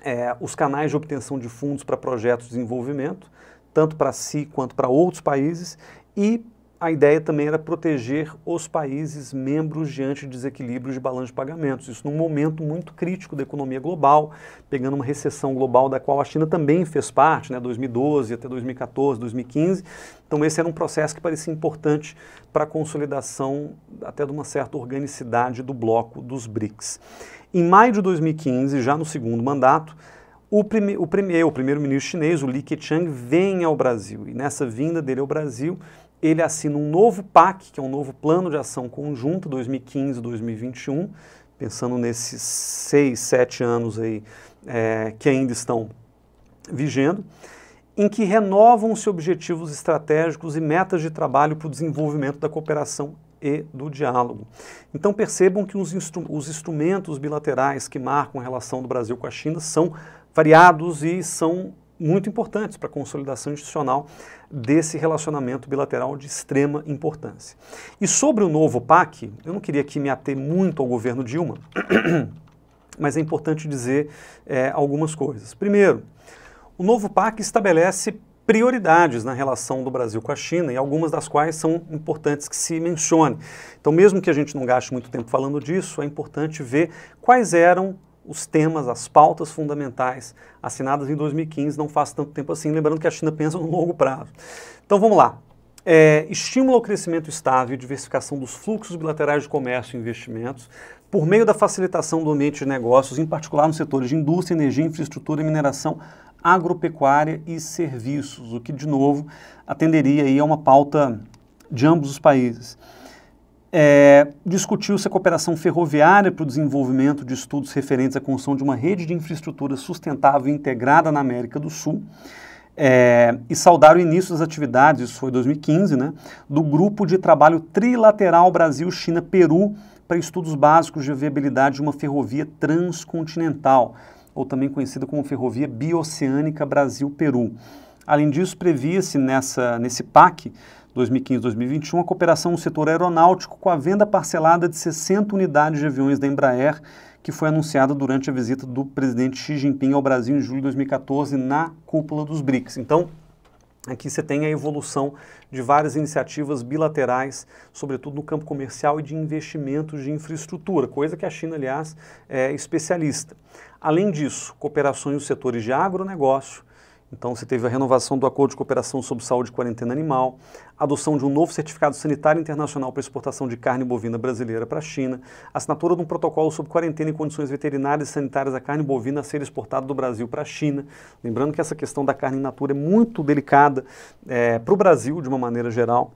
é, os canais de obtenção de fundos para projetos de desenvolvimento, tanto para si quanto para outros países, e a ideia também era proteger os países membros diante de desequilíbrios de balanço de pagamentos. Isso num momento muito crítico da economia global, pegando uma recessão global da qual a China também fez parte, né, 2012 até 2014, 2015. Então esse era um processo que parecia importante para a consolidação até de uma certa organicidade do bloco dos BRICS. Em maio de 2015, já no segundo mandato, o, prime o, o primeiro-ministro chinês, o Li Keqiang, vem ao Brasil. E nessa vinda dele ao Brasil, ele assina um novo PAC, que é um novo Plano de Ação Conjunta 2015-2021, pensando nesses seis, sete anos aí é, que ainda estão vigendo, em que renovam-se objetivos estratégicos e metas de trabalho para o desenvolvimento da cooperação e do diálogo. Então percebam que os, instru os instrumentos bilaterais que marcam a relação do Brasil com a China são variados e são muito importantes para a consolidação institucional desse relacionamento bilateral de extrema importância. E sobre o novo PAC, eu não queria aqui me ater muito ao governo Dilma, mas é importante dizer é, algumas coisas. Primeiro, o novo PAC estabelece prioridades na relação do Brasil com a China e algumas das quais são importantes que se mencione. Então, mesmo que a gente não gaste muito tempo falando disso, é importante ver quais eram os temas, as pautas fundamentais assinadas em 2015, não faz tanto tempo assim, lembrando que a China pensa no longo prazo. Então vamos lá. É, estimula o crescimento estável e diversificação dos fluxos bilaterais de comércio e investimentos por meio da facilitação do ambiente de negócios, em particular nos setores de indústria, energia, infraestrutura e mineração, agropecuária e serviços, o que, de novo, atenderia aí a uma pauta de ambos os países. É, Discutiu-se a cooperação ferroviária para o desenvolvimento de estudos referentes à construção de uma rede de infraestrutura sustentável e integrada na América do Sul. É, e saudar o início das atividades, isso foi 2015, né, do Grupo de Trabalho Trilateral Brasil-China-Peru para estudos básicos de viabilidade de uma ferrovia transcontinental ou também conhecida como Ferrovia Bioceânica Brasil-Peru. Além disso, previa-se nessa, nesse PAC 2015-2021 a cooperação no setor aeronáutico com a venda parcelada de 60 unidades de aviões da Embraer, que foi anunciada durante a visita do presidente Xi Jinping ao Brasil em julho de 2014 na cúpula dos BRICS. Então, Aqui você tem a evolução de várias iniciativas bilaterais, sobretudo no campo comercial e de investimentos de infraestrutura, coisa que a China, aliás, é especialista. Além disso, cooperações nos setores de agronegócio, então, você teve a renovação do acordo de cooperação sobre saúde e quarentena animal, adoção de um novo certificado sanitário internacional para exportação de carne bovina brasileira para a China, assinatura de um protocolo sobre quarentena e condições veterinárias e sanitárias da carne bovina a ser exportada do Brasil para a China. Lembrando que essa questão da carne in natura é muito delicada é, para o Brasil, de uma maneira geral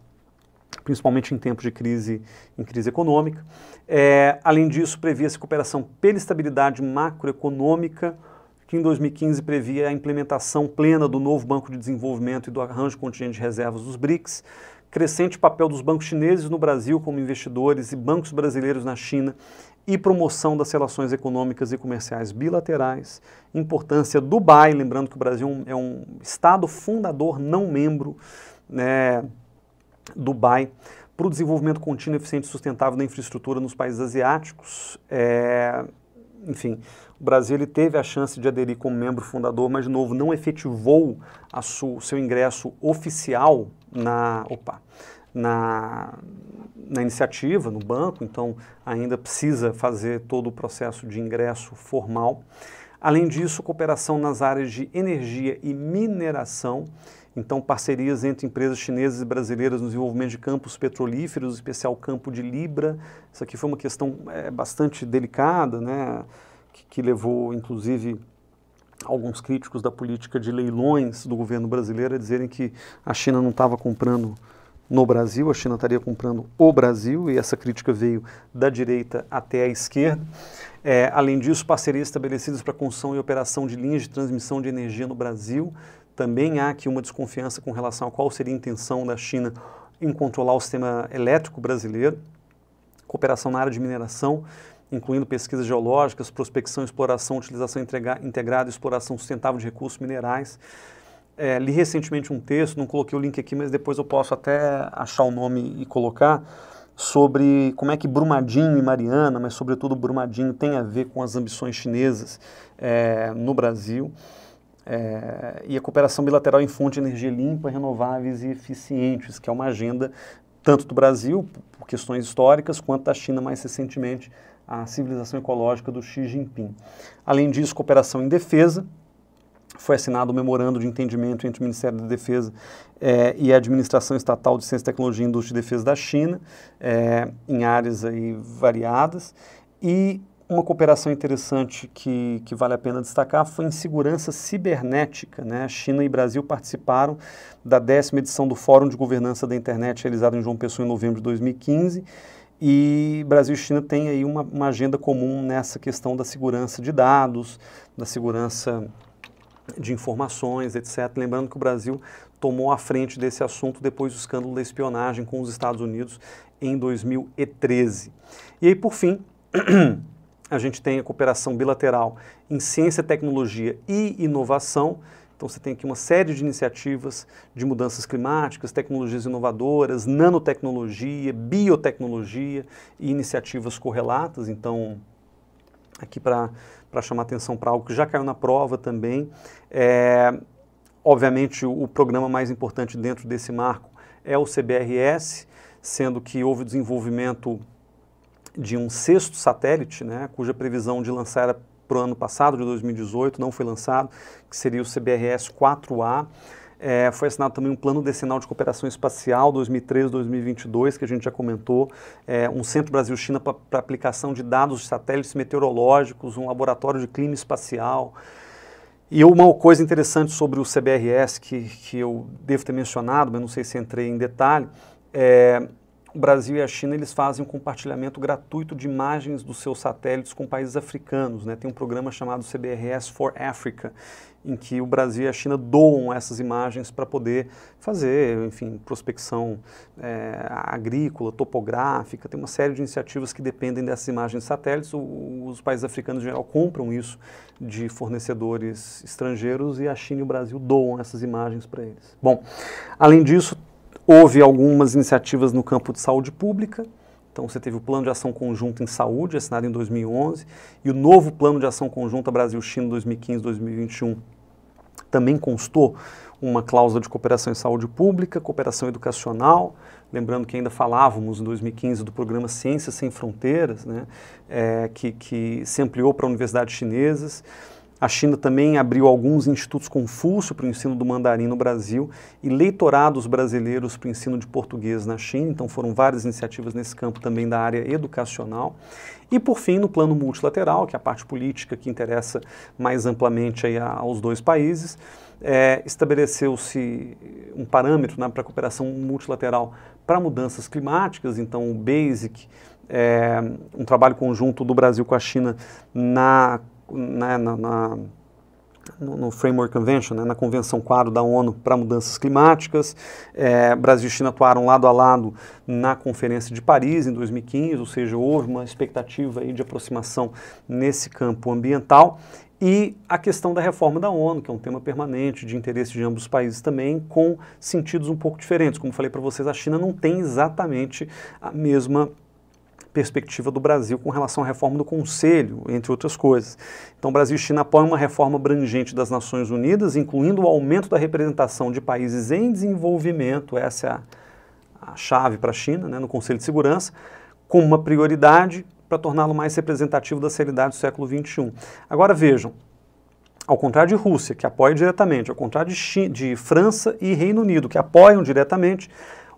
principalmente em tempos de crise, em crise econômica. É, além disso, previa-se cooperação pela estabilidade macroeconômica, que em 2015 previa a implementação plena do novo Banco de Desenvolvimento e do arranjo contingente de reservas dos BRICS, crescente papel dos bancos chineses no Brasil como investidores e bancos brasileiros na China e promoção das relações econômicas e comerciais bilaterais, importância do BAI, lembrando que o Brasil é, é um Estado fundador não membro, né, Dubai para o desenvolvimento contínuo, eficiente e sustentável da infraestrutura nos países asiáticos. É, enfim, o Brasil ele teve a chance de aderir como membro fundador, mas, de novo, não efetivou o seu ingresso oficial na, opa, na, na iniciativa, no banco, então ainda precisa fazer todo o processo de ingresso formal. Além disso, cooperação nas áreas de energia e mineração então, parcerias entre empresas chinesas e brasileiras no desenvolvimento de campos petrolíferos, especial campo de Libra. Isso aqui foi uma questão é, bastante delicada, né? que, que levou, inclusive, alguns críticos da política de leilões do governo brasileiro a dizerem que a China não estava comprando no Brasil, a China estaria comprando o Brasil, e essa crítica veio da direita até a esquerda. É, além disso, parcerias estabelecidas para construção e operação de linhas de transmissão de energia no Brasil. Também há aqui uma desconfiança com relação a qual seria a intenção da China em controlar o sistema elétrico brasileiro, cooperação na área de mineração, incluindo pesquisas geológicas, prospecção, exploração, utilização integrada e exploração sustentável de recursos minerais. É, li recentemente um texto, não coloquei o link aqui, mas depois eu posso até achar o nome e colocar, sobre como é que Brumadinho e Mariana, mas sobretudo Brumadinho, tem a ver com as ambições chinesas é, no Brasil. É, e a cooperação bilateral em fonte de energia limpa, renováveis e eficientes, que é uma agenda tanto do Brasil, por questões históricas, quanto da China mais recentemente, a civilização ecológica do Xi Jinping. Além disso, cooperação em defesa, foi assinado um memorando de entendimento entre o Ministério da Defesa é, e a Administração Estatal de Ciência, Tecnologia e Indústria de Defesa da China, é, em áreas aí variadas. E uma cooperação interessante que, que vale a pena destacar foi em segurança cibernética. Né? A China e Brasil participaram da décima edição do Fórum de Governança da Internet, realizado em João Pessoa em novembro de 2015. E Brasil e China têm aí uma, uma, agenda comum nessa questão da segurança de dados, da segurança de informações, etc. Lembrando que o Brasil tomou a frente desse assunto depois do escândalo da espionagem com os Estados Unidos em 2013. E aí, por fim, A gente tem a cooperação bilateral em ciência, tecnologia e inovação. Então você tem aqui uma série de iniciativas de mudanças climáticas, tecnologias inovadoras, nanotecnologia, biotecnologia e iniciativas correlatas. Então, aqui para chamar atenção para algo que já caiu na prova também. É, obviamente, o, o programa mais importante dentro desse marco é o CBRS, sendo que houve o desenvolvimento de um sexto satélite, né, cuja previsão de lançar era para o ano passado, de 2018, não foi lançado, que seria o CBRS 4A. É, foi assinado também um plano decenal de cooperação espacial 2013-2022, que a gente já comentou, é, um Centro Brasil-China para aplicação de dados de satélites meteorológicos, um laboratório de clima espacial. E uma coisa interessante sobre o CBRS, que, que eu devo ter mencionado, mas não sei se entrei em detalhe, é, o Brasil e a China eles fazem um compartilhamento gratuito de imagens dos seus satélites com países africanos. Né? Tem um programa chamado CBRS for Africa, em que o Brasil e a China doam essas imagens para poder fazer, enfim, prospecção é, agrícola, topográfica, tem uma série de iniciativas que dependem dessas imagens de satélites. O, os países africanos, em geral, compram isso de fornecedores estrangeiros e a China e o Brasil doam essas imagens para eles. Bom, além disso, Houve algumas iniciativas no campo de saúde pública, então você teve o Plano de Ação Conjunta em Saúde, assinado em 2011, e o novo Plano de Ação Conjunta Brasil-China 2015-2021 também constou uma cláusula de cooperação em saúde pública, cooperação educacional, lembrando que ainda falávamos em 2015 do programa Ciências Sem Fronteiras, né, é, que, que se ampliou para universidades chinesas. A China também abriu alguns institutos Confúcio para o ensino do mandarim no Brasil e leitorados brasileiros para o ensino de português na China. Então foram várias iniciativas nesse campo também da área educacional. E por fim, no plano multilateral, que é a parte política que interessa mais amplamente aí aos dois países, é, estabeleceu-se um parâmetro né, para a cooperação multilateral para mudanças climáticas, então o BASIC, é, um trabalho conjunto do Brasil com a China na né, na, na, no, Framework Convention, né, na Convenção Quadro da ONU para Mudanças Climáticas. É, Brasil e China atuaram lado a lado na Conferência de Paris em 2015, ou seja, houve uma expectativa aí de aproximação nesse campo ambiental. E a questão da reforma da ONU, que é um tema permanente de interesse de ambos os países também, com sentidos um pouco diferentes. Como falei para vocês, a China não tem exatamente a mesma perspectiva do Brasil com relação à reforma do Conselho, entre outras coisas. Então, Brasil e China apoiam uma reforma abrangente das Nações Unidas, incluindo o aumento da representação de países em desenvolvimento, essa é a, a chave para a China, né, no Conselho de Segurança, com uma prioridade para torná-lo mais representativo da seriedade do século XXI. Agora vejam, ao contrário de Rússia, que apoia diretamente, ao contrário de, China, de França e Reino Unido, que apoiam diretamente,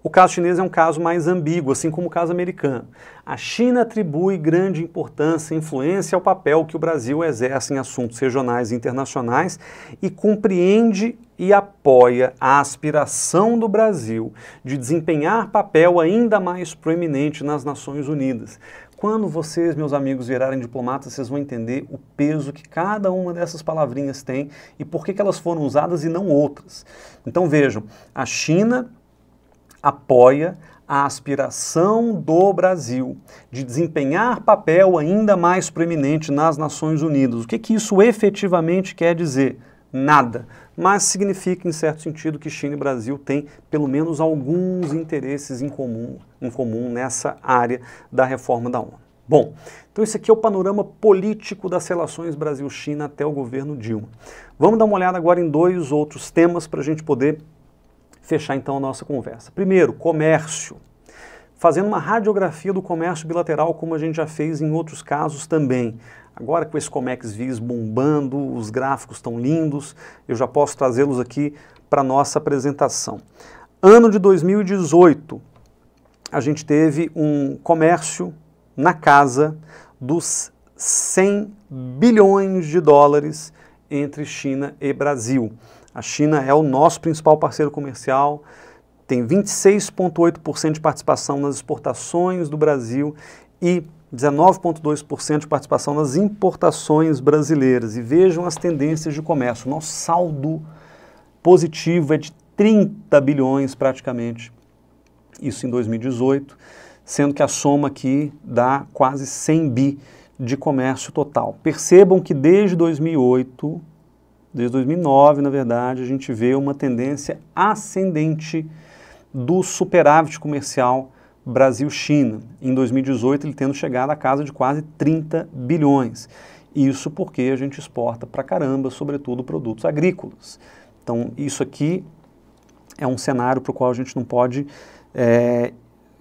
o caso chinês é um caso mais ambíguo, assim como o caso americano. A China atribui grande importância e influência ao papel que o Brasil exerce em assuntos regionais e internacionais e compreende e apoia a aspiração do Brasil de desempenhar papel ainda mais proeminente nas Nações Unidas. Quando vocês, meus amigos, virarem diplomatas, vocês vão entender o peso que cada uma dessas palavrinhas tem e por que, que elas foram usadas e não outras. Então vejam, a China apoia a aspiração do Brasil de desempenhar papel ainda mais preeminente nas Nações Unidas. O que, que isso efetivamente quer dizer? Nada. Mas significa, em certo sentido, que China e Brasil têm pelo menos alguns interesses em comum, em comum nessa área da reforma da ONU. Bom, então esse aqui é o panorama político das relações Brasil-China até o governo Dilma. Vamos dar uma olhada agora em dois outros temas para a gente poder fechar então a nossa conversa. Primeiro, comércio. Fazendo uma radiografia do comércio bilateral, como a gente já fez em outros casos também. Agora com esse Comex Vis bombando, os gráficos estão lindos, eu já posso trazê-los aqui para a nossa apresentação. Ano de 2018, a gente teve um comércio na casa dos 100 bilhões de dólares entre China e Brasil. A China é o nosso principal parceiro comercial, tem 26,8% de participação nas exportações do Brasil e 19,2% de participação nas importações brasileiras. E vejam as tendências de comércio. Nosso saldo positivo é de 30 bilhões praticamente, isso em 2018, sendo que a soma aqui dá quase 100 bi de comércio total. Percebam que desde 2008 desde 2009, na verdade, a gente vê uma tendência ascendente do superávit comercial Brasil-China. Em 2018, ele tendo chegado à casa de quase 30 bilhões. Isso porque a gente exporta para caramba, sobretudo produtos agrícolas. Então, isso aqui é um cenário para o qual a gente não pode é,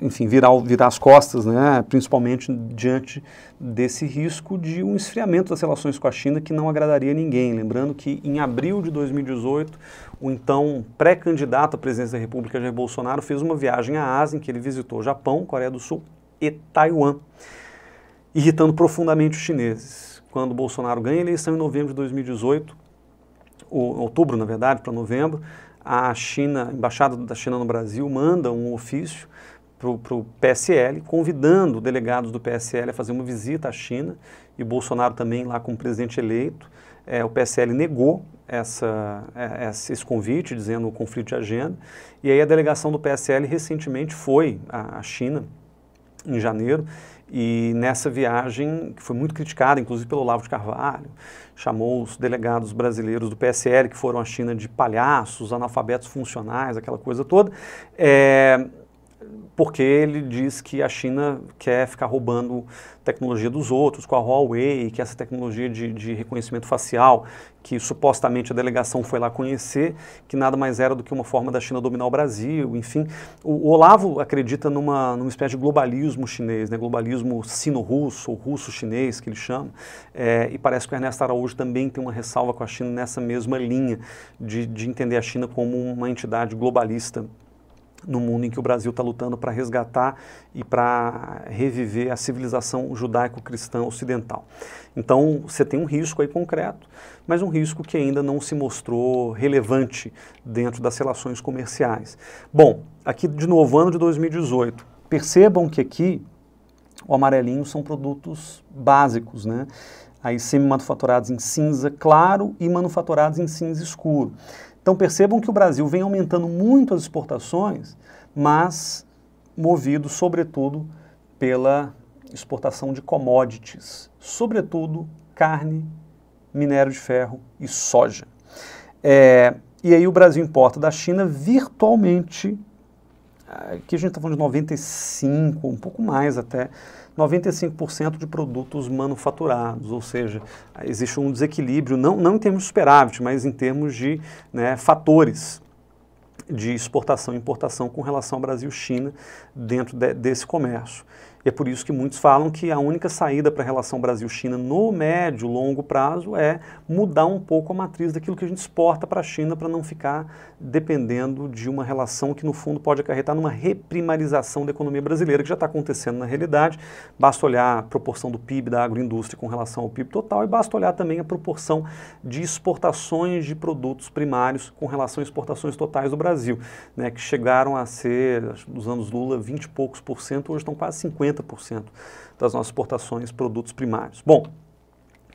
enfim, virar, virar as costas, né, principalmente diante desse risco de um esfriamento das relações com a China que não agradaria a ninguém. Lembrando que em abril de 2018, o então pré-candidato à presidência da República, Jair Bolsonaro, fez uma viagem à Ásia em que ele visitou Japão, Coreia do Sul e Taiwan, irritando profundamente os chineses. Quando Bolsonaro ganha a eleição em novembro de 2018, ou, outubro, na verdade, para novembro, a China, a embaixada da China no Brasil manda um ofício para o PSL, convidando delegados do PSL a fazer uma visita à China, e Bolsonaro também lá como presidente eleito. É, o PSL negou essa, é, esse convite, dizendo o conflito de agenda, e aí a delegação do PSL recentemente foi à, à China, em janeiro, e nessa viagem, que foi muito criticada, inclusive pelo Olavo de Carvalho, chamou os delegados brasileiros do PSL, que foram à China de palhaços, analfabetos funcionais, aquela coisa toda, é, porque ele diz que a China quer ficar roubando tecnologia dos outros, com a Huawei, que essa tecnologia de, de, reconhecimento facial, que supostamente a delegação foi lá conhecer, que nada mais era do que uma forma da China dominar o Brasil, enfim. O, o Olavo acredita numa, numa espécie de globalismo chinês, né? globalismo sino-russo, ou russo-chinês, que ele chama, é, e parece que o Ernesto Araújo também tem uma ressalva com a China nessa mesma linha, de, de entender a China como uma entidade globalista no mundo em que o Brasil está lutando para resgatar e para reviver a civilização judaico-cristã ocidental. Então, você tem um risco aí concreto, mas um risco que ainda não se mostrou relevante dentro das relações comerciais. Bom, aqui de novo, ano de 2018. Percebam que aqui o amarelinho são produtos básicos, né? Aí semi-manufaturados em cinza claro e manufaturados em cinza escuro. Então percebam que o Brasil vem aumentando muito as exportações, mas movido sobretudo pela exportação de commodities, sobretudo carne, minério de ferro e soja. É, e aí o Brasil importa da China virtualmente aqui a gente está falando de 95, um pouco mais até, 95% de produtos manufaturados, ou seja, existe um desequilíbrio, não, não em termos de superávit, mas em termos de né, fatores de exportação e importação com relação ao Brasil-China dentro de, desse comércio. E é por isso que muitos falam que a única saída para a relação Brasil-China no médio, longo prazo é mudar um pouco a matriz daquilo que a gente exporta para a China para não ficar dependendo de uma relação que, no fundo, pode acarretar numa reprimarização da economia brasileira, que já está acontecendo na realidade. Basta olhar a proporção do PIB da agroindústria com relação ao PIB total e basta olhar também a proporção de exportações de produtos primários com relação a exportações totais do Brasil, né, que chegaram a ser, nos anos Lula, 20 e poucos por cento, hoje estão quase 50 40% das nossas exportações produtos primários. Bom,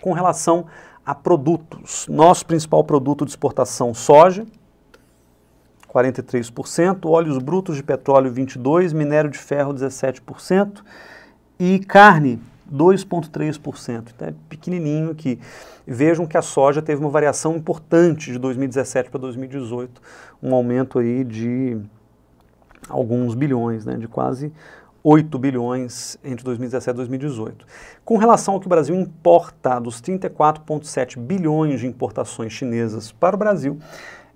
com relação a produtos, nosso principal produto de exportação soja, 43%, óleos brutos de petróleo 22, minério de ferro 17% e carne 2,3%. Então é pequenininho aqui. Vejam que a soja teve uma variação importante de 2017 para 2018, um aumento aí de alguns bilhões, né, de quase 8 bilhões entre 2017 e 2018. Com relação ao que o Brasil importa, dos 34,7 bilhões de importações chinesas para o Brasil,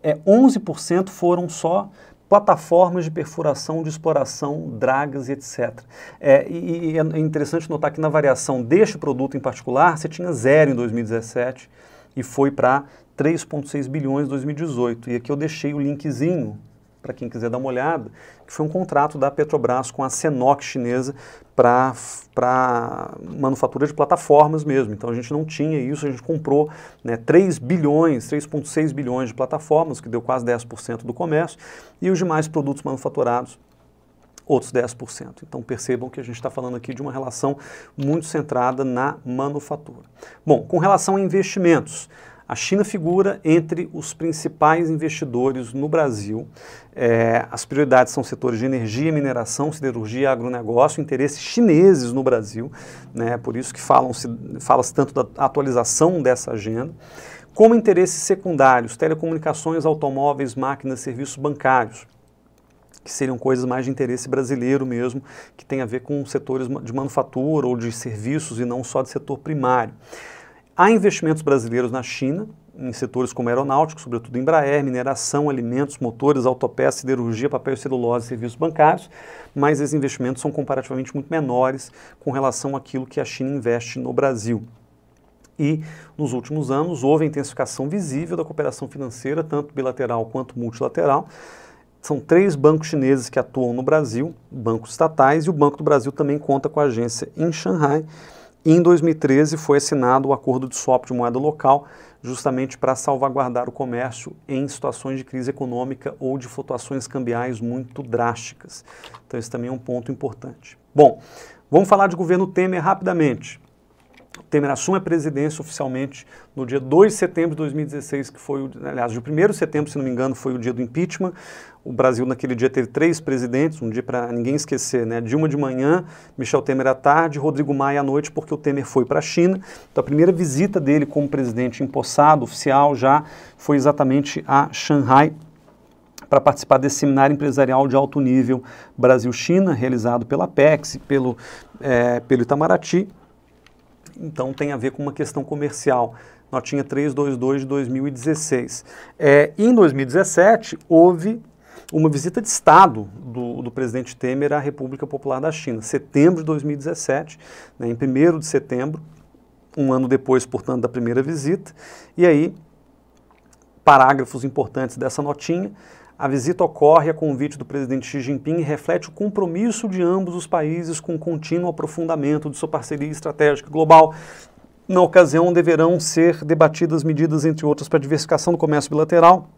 é, 11% foram só plataformas de perfuração, de exploração, dragas é, e etc. É, e, e é interessante notar que na variação deste produto em particular, você tinha zero em 2017 e foi para 3,6 bilhões em 2018. E aqui eu deixei o linkzinho para quem quiser dar uma olhada, que foi um contrato da Petrobras com a Senox chinesa para manufatura de plataformas mesmo. Então a gente não tinha isso, a gente comprou né, 3 bilhões, 3,6 bilhões de plataformas, que deu quase 10% do comércio, e os demais produtos manufaturados outros 10%. Então percebam que a gente está falando aqui de uma relação muito centrada na manufatura. Bom, com relação a investimentos, a China figura entre os principais investidores no Brasil. É, as prioridades são setores de energia, mineração, siderurgia, agronegócio, interesses chineses no Brasil, né? por isso que falam-se fala tanto da atualização dessa agenda como interesses secundários, telecomunicações, automóveis, máquinas, serviços bancários, que seriam coisas mais de interesse brasileiro mesmo, que tem a ver com setores de manufatura ou de serviços e não só de setor primário. Há investimentos brasileiros na China, em setores como aeronáutico, sobretudo Embraer, mineração, alimentos, motores, autopeças, siderurgia, papel e celulose, serviços bancários, mas esses investimentos são comparativamente muito menores com relação àquilo que a China investe no Brasil. E, nos últimos anos, houve a intensificação visível da cooperação financeira, tanto bilateral quanto multilateral. São três bancos chineses que atuam no Brasil, bancos estatais, e o Banco do Brasil também conta com a agência em Xangai, e em 2013 foi assinado o acordo de swap de moeda local, justamente para salvaguardar o comércio em situações de crise econômica ou de flutuações cambiais muito drásticas. Então, esse também é um ponto importante. Bom, vamos falar de governo Temer rapidamente. Temer assume a presidência oficialmente no dia 2 de setembro de 2016, que foi, o, aliás, o 1 de setembro, se não me engano, foi o dia do impeachment. O Brasil naquele dia teve três presidentes, um dia para ninguém esquecer, né? Dilma de manhã, Michel Temer à tarde, Rodrigo Maia à noite, porque o Temer foi para a China. Então a primeira visita dele como presidente empossado, oficial já, foi exatamente a Xangai para participar desse seminário empresarial de alto nível Brasil-China, realizado pela PEX, pelo, é, pelo Itamaraty, então tem a ver com uma questão comercial. Notinha 322 de 2016. É, em 2017, houve uma visita de Estado do, do, presidente Temer à República Popular da China, setembro de 2017, né, em 1 de setembro, um ano depois, portanto, da primeira visita. E aí, parágrafos importantes dessa notinha a visita ocorre a convite do presidente Xi Jinping e reflete o compromisso de ambos os países com o contínuo aprofundamento de sua parceria estratégica global. Na ocasião, deverão ser debatidas medidas, entre outras, para a diversificação do comércio bilateral,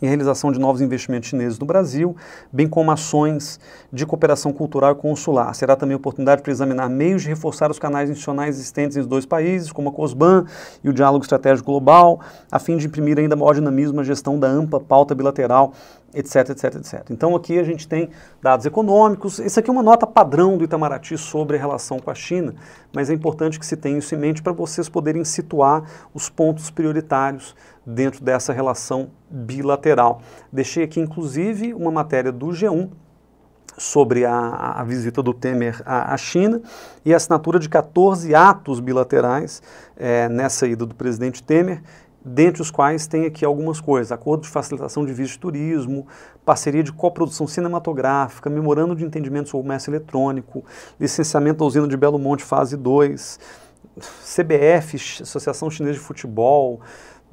e realização de novos investimentos chineses no Brasil, bem como ações de cooperação cultural e consular. Será também oportunidade para examinar meios de reforçar os canais institucionais existentes nos dois países, como a COSBAN e o Diálogo Estratégico Global, a fim de imprimir ainda maior dinamismo à gestão da ampla pauta bilateral etc, etc, etc. Então aqui a gente tem dados econômicos. Isso aqui é uma nota padrão do Itamaraty sobre a relação com a China, mas é importante que se tenha isso em mente para vocês poderem situar os pontos prioritários dentro dessa relação bilateral. Deixei aqui inclusive uma matéria do G1 sobre a, a, visita do Temer à, à, China e a assinatura de 14 atos bilaterais é, nessa ida do presidente Temer, dentre os quais tem aqui algumas coisas: acordo de facilitação de visto de turismo, parceria de coprodução cinematográfica, memorando de entendimento sobre o comércio eletrônico, licenciamento da usina de Belo Monte, fase 2, CBF, Associação Chinesa de Futebol,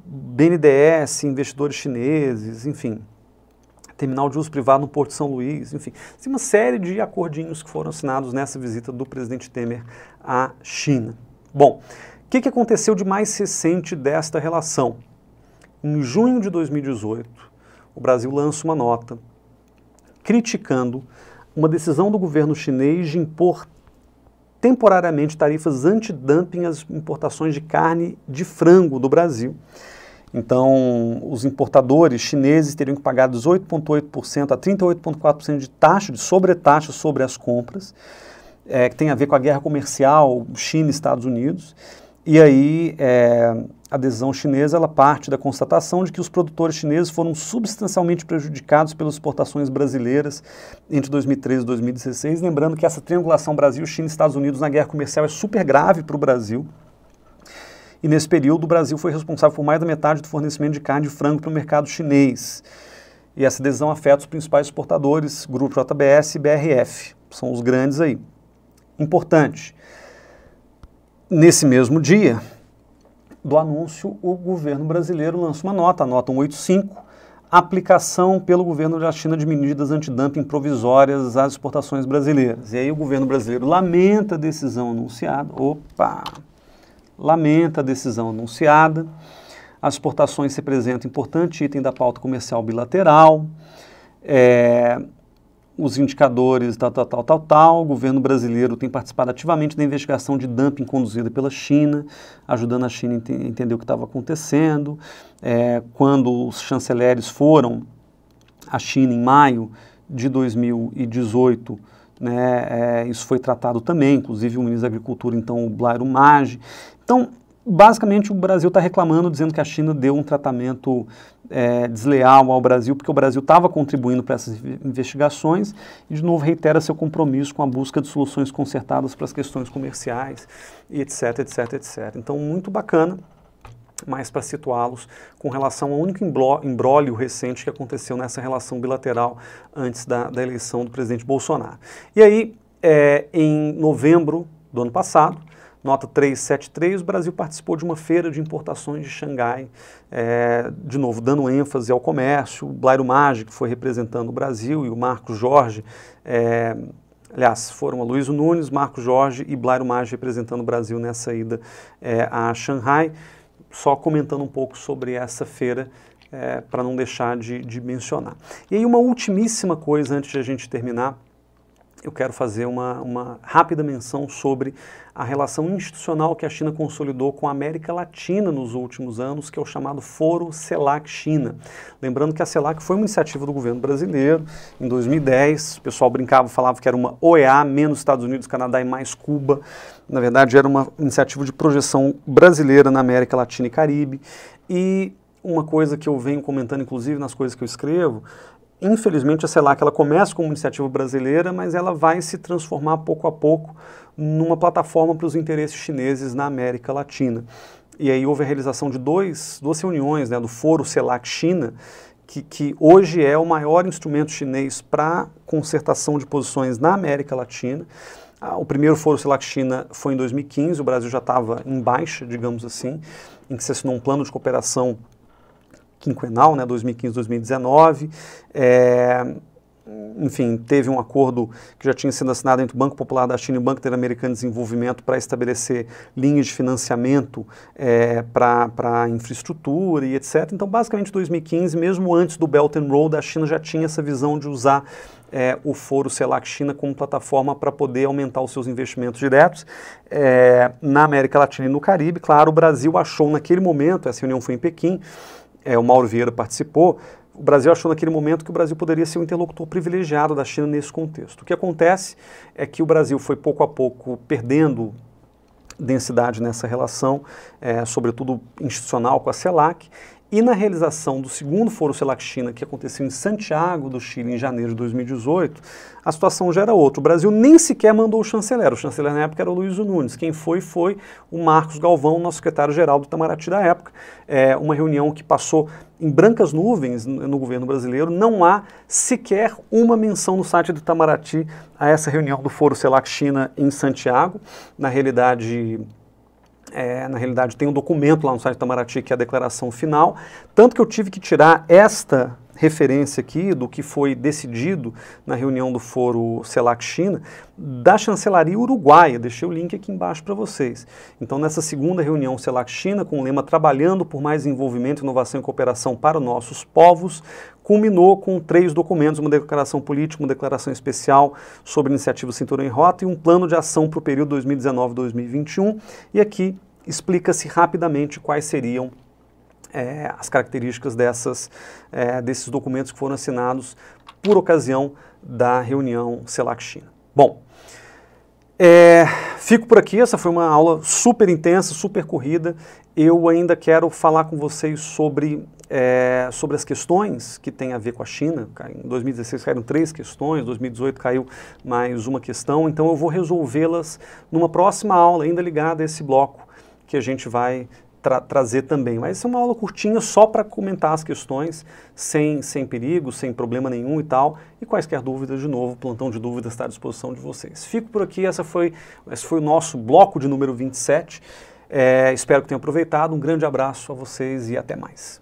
BNDES, investidores chineses, enfim. Terminal de uso privado no Porto de São Luís, enfim, tem uma série de acordinhos que foram assinados nessa visita do presidente Temer à China. Bom, que, que aconteceu de mais recente desta relação? Em junho de 2018, o Brasil lança uma nota criticando uma decisão do governo chinês de impor temporariamente tarifas antidumping às importações de carne de frango do Brasil. Então, os importadores chineses teriam que pagar 18,8% a 38,4% de taxa, de sobretaxa sobre as compras, é, que tem a ver com a guerra comercial China-Estados Unidos. E aí é, a decisão chinesa ela parte da constatação de que os produtores chineses foram substancialmente prejudicados pelas exportações brasileiras entre 2013 e 2016. Lembrando que essa triangulação Brasil-China-Estados Unidos na guerra comercial é super grave para o Brasil. E nesse período o Brasil foi responsável por mais da metade do fornecimento de carne de frango para o mercado chinês. E essa decisão afeta os principais exportadores, Grupo JBS e BRF. São os grandes aí. Importante. Nesse mesmo dia do anúncio, o governo brasileiro lança uma nota, a nota 185, aplicação pelo governo da China de medidas antidumping provisórias às exportações brasileiras. E aí o governo brasileiro lamenta a decisão anunciada, opa, lamenta a decisão anunciada, as exportações representam importante item da pauta comercial bilateral, é, os indicadores, tal, tal, tal, tal, tal. O governo brasileiro tem participado ativamente da investigação de dumping conduzida pela China, ajudando a China a ent entender o que estava acontecendo. É, quando os chanceleres foram à China em maio de 2018, né, é, isso foi tratado também, inclusive o ministro da Agricultura, então, o Blairo Maggi. Então, basicamente o Brasil está reclamando, dizendo que a China deu um tratamento é, desleal ao Brasil, porque o Brasil estava contribuindo para essas investigações, e de novo reitera seu compromisso com a busca de soluções consertadas para as questões comerciais, etc, etc, etc. Então, muito bacana mas para situá-los com relação ao único embrólio recente que aconteceu nessa relação bilateral antes da, da eleição do presidente Bolsonaro. E aí, é, em novembro do ano passado, Nota 373, o Brasil participou de uma feira de importações de Xangai, é, de novo, dando ênfase ao comércio. O Blairo Maggi, que foi representando o Brasil, e o Marco Jorge, é, aliás, foram a Luiz Nunes, Marco Jorge e Blairo Maggi representando o Brasil nessa ida é, a Xangai. Só comentando um pouco sobre essa feira é, para não deixar de, de, mencionar. E aí uma ultimíssima coisa antes de a gente terminar, eu quero fazer uma, uma rápida menção sobre a relação institucional que a China consolidou com a América Latina nos últimos anos, que é o chamado Foro CELAC China. Lembrando que a CELAC foi uma iniciativa do governo brasileiro em 2010, o pessoal brincava, falava que era uma OEA menos Estados Unidos, Canadá e mais Cuba. Na verdade, era uma iniciativa de projeção brasileira na América Latina e Caribe. E uma coisa que eu venho comentando, inclusive nas coisas que eu escrevo, infelizmente, a CELAC ela começa como iniciativa brasileira, mas ela vai se transformar pouco a pouco numa plataforma para os interesses chineses na América Latina. E aí houve a realização de dois, duas reuniões né, do Foro CELAC China, que, que hoje é o maior instrumento chinês para concertação de posições na América Latina. Ah, o primeiro foro CELAC China foi em 2015, o Brasil já estava em baixa, digamos assim, em que se assinou um plano de cooperação quinquenal, né, 2015-2019. É, eh, enfim, teve um acordo que já tinha sido assinado entre o Banco Popular da China e o Banco Interamericano de Desenvolvimento para estabelecer linhas de financiamento é, eh, para infraestrutura e etc. Então, basicamente, 2015, mesmo antes do Belt and Road, a China já tinha essa visão de usar é, o foro CELAC China como plataforma para poder aumentar os seus investimentos diretos é, na América Latina e no Caribe. Claro, o Brasil achou naquele momento, essa reunião foi em Pequim, é, o Mauro Vieira participou, o Brasil achou naquele momento que o Brasil poderia ser um interlocutor privilegiado da China nesse contexto. O que acontece é que o Brasil foi pouco a pouco perdendo densidade nessa relação, é, sobretudo institucional com a CELAC, e na realização do segundo Foro Selac-China, que aconteceu em Santiago do Chile em janeiro de 2018, a situação já era outra. O Brasil nem sequer mandou o chanceler. O chanceler na época era o Luiz Nunes. Quem foi, foi o Marcos Galvão, nosso secretário-geral do Itamaraty da época. É uma reunião que passou em brancas nuvens no governo brasileiro. Não há sequer uma menção no site do Itamaraty a essa reunião do Foro Selac-China em Santiago. Na realidade, é, na realidade, tem um documento lá no site do Itamaraty que é a declaração final. Tanto que eu tive que tirar esta referência aqui do que foi decidido na reunião do Foro CELAC China da chancelaria uruguaia. Deixei o link aqui embaixo para vocês. Então, nessa segunda reunião CELAC China, com o lema Trabalhando por Mais Envolvimento, Inovação e Cooperação para Nossos Povos, culminou com três documentos, uma declaração política, uma declaração especial sobre iniciativa Cinturão em Rota e um plano de ação para o período 2019-2021. E aqui explica-se rapidamente quais seriam é, as características dessas, é, desses documentos que foram assinados por ocasião da reunião CELAC-China. Bom, é, fico por aqui. Essa foi uma aula super intensa, super corrida. Eu ainda quero falar com vocês sobre é, sobre as questões que têm a ver com a China. Em 2016 caíram três questões, 2018 caiu mais uma questão, então eu vou resolvê-las numa próxima aula, ainda ligada a esse bloco que a gente vai Tra trazer também. Mas é uma aula curtinha só para comentar as questões, sem, sem perigo, sem problema nenhum e tal. E quaisquer dúvidas, de novo, o plantão de dúvidas está à disposição de vocês. Fico por aqui, essa foi, esse foi o nosso bloco de número 27. É, espero que tenham aproveitado. Um grande abraço a vocês e até mais.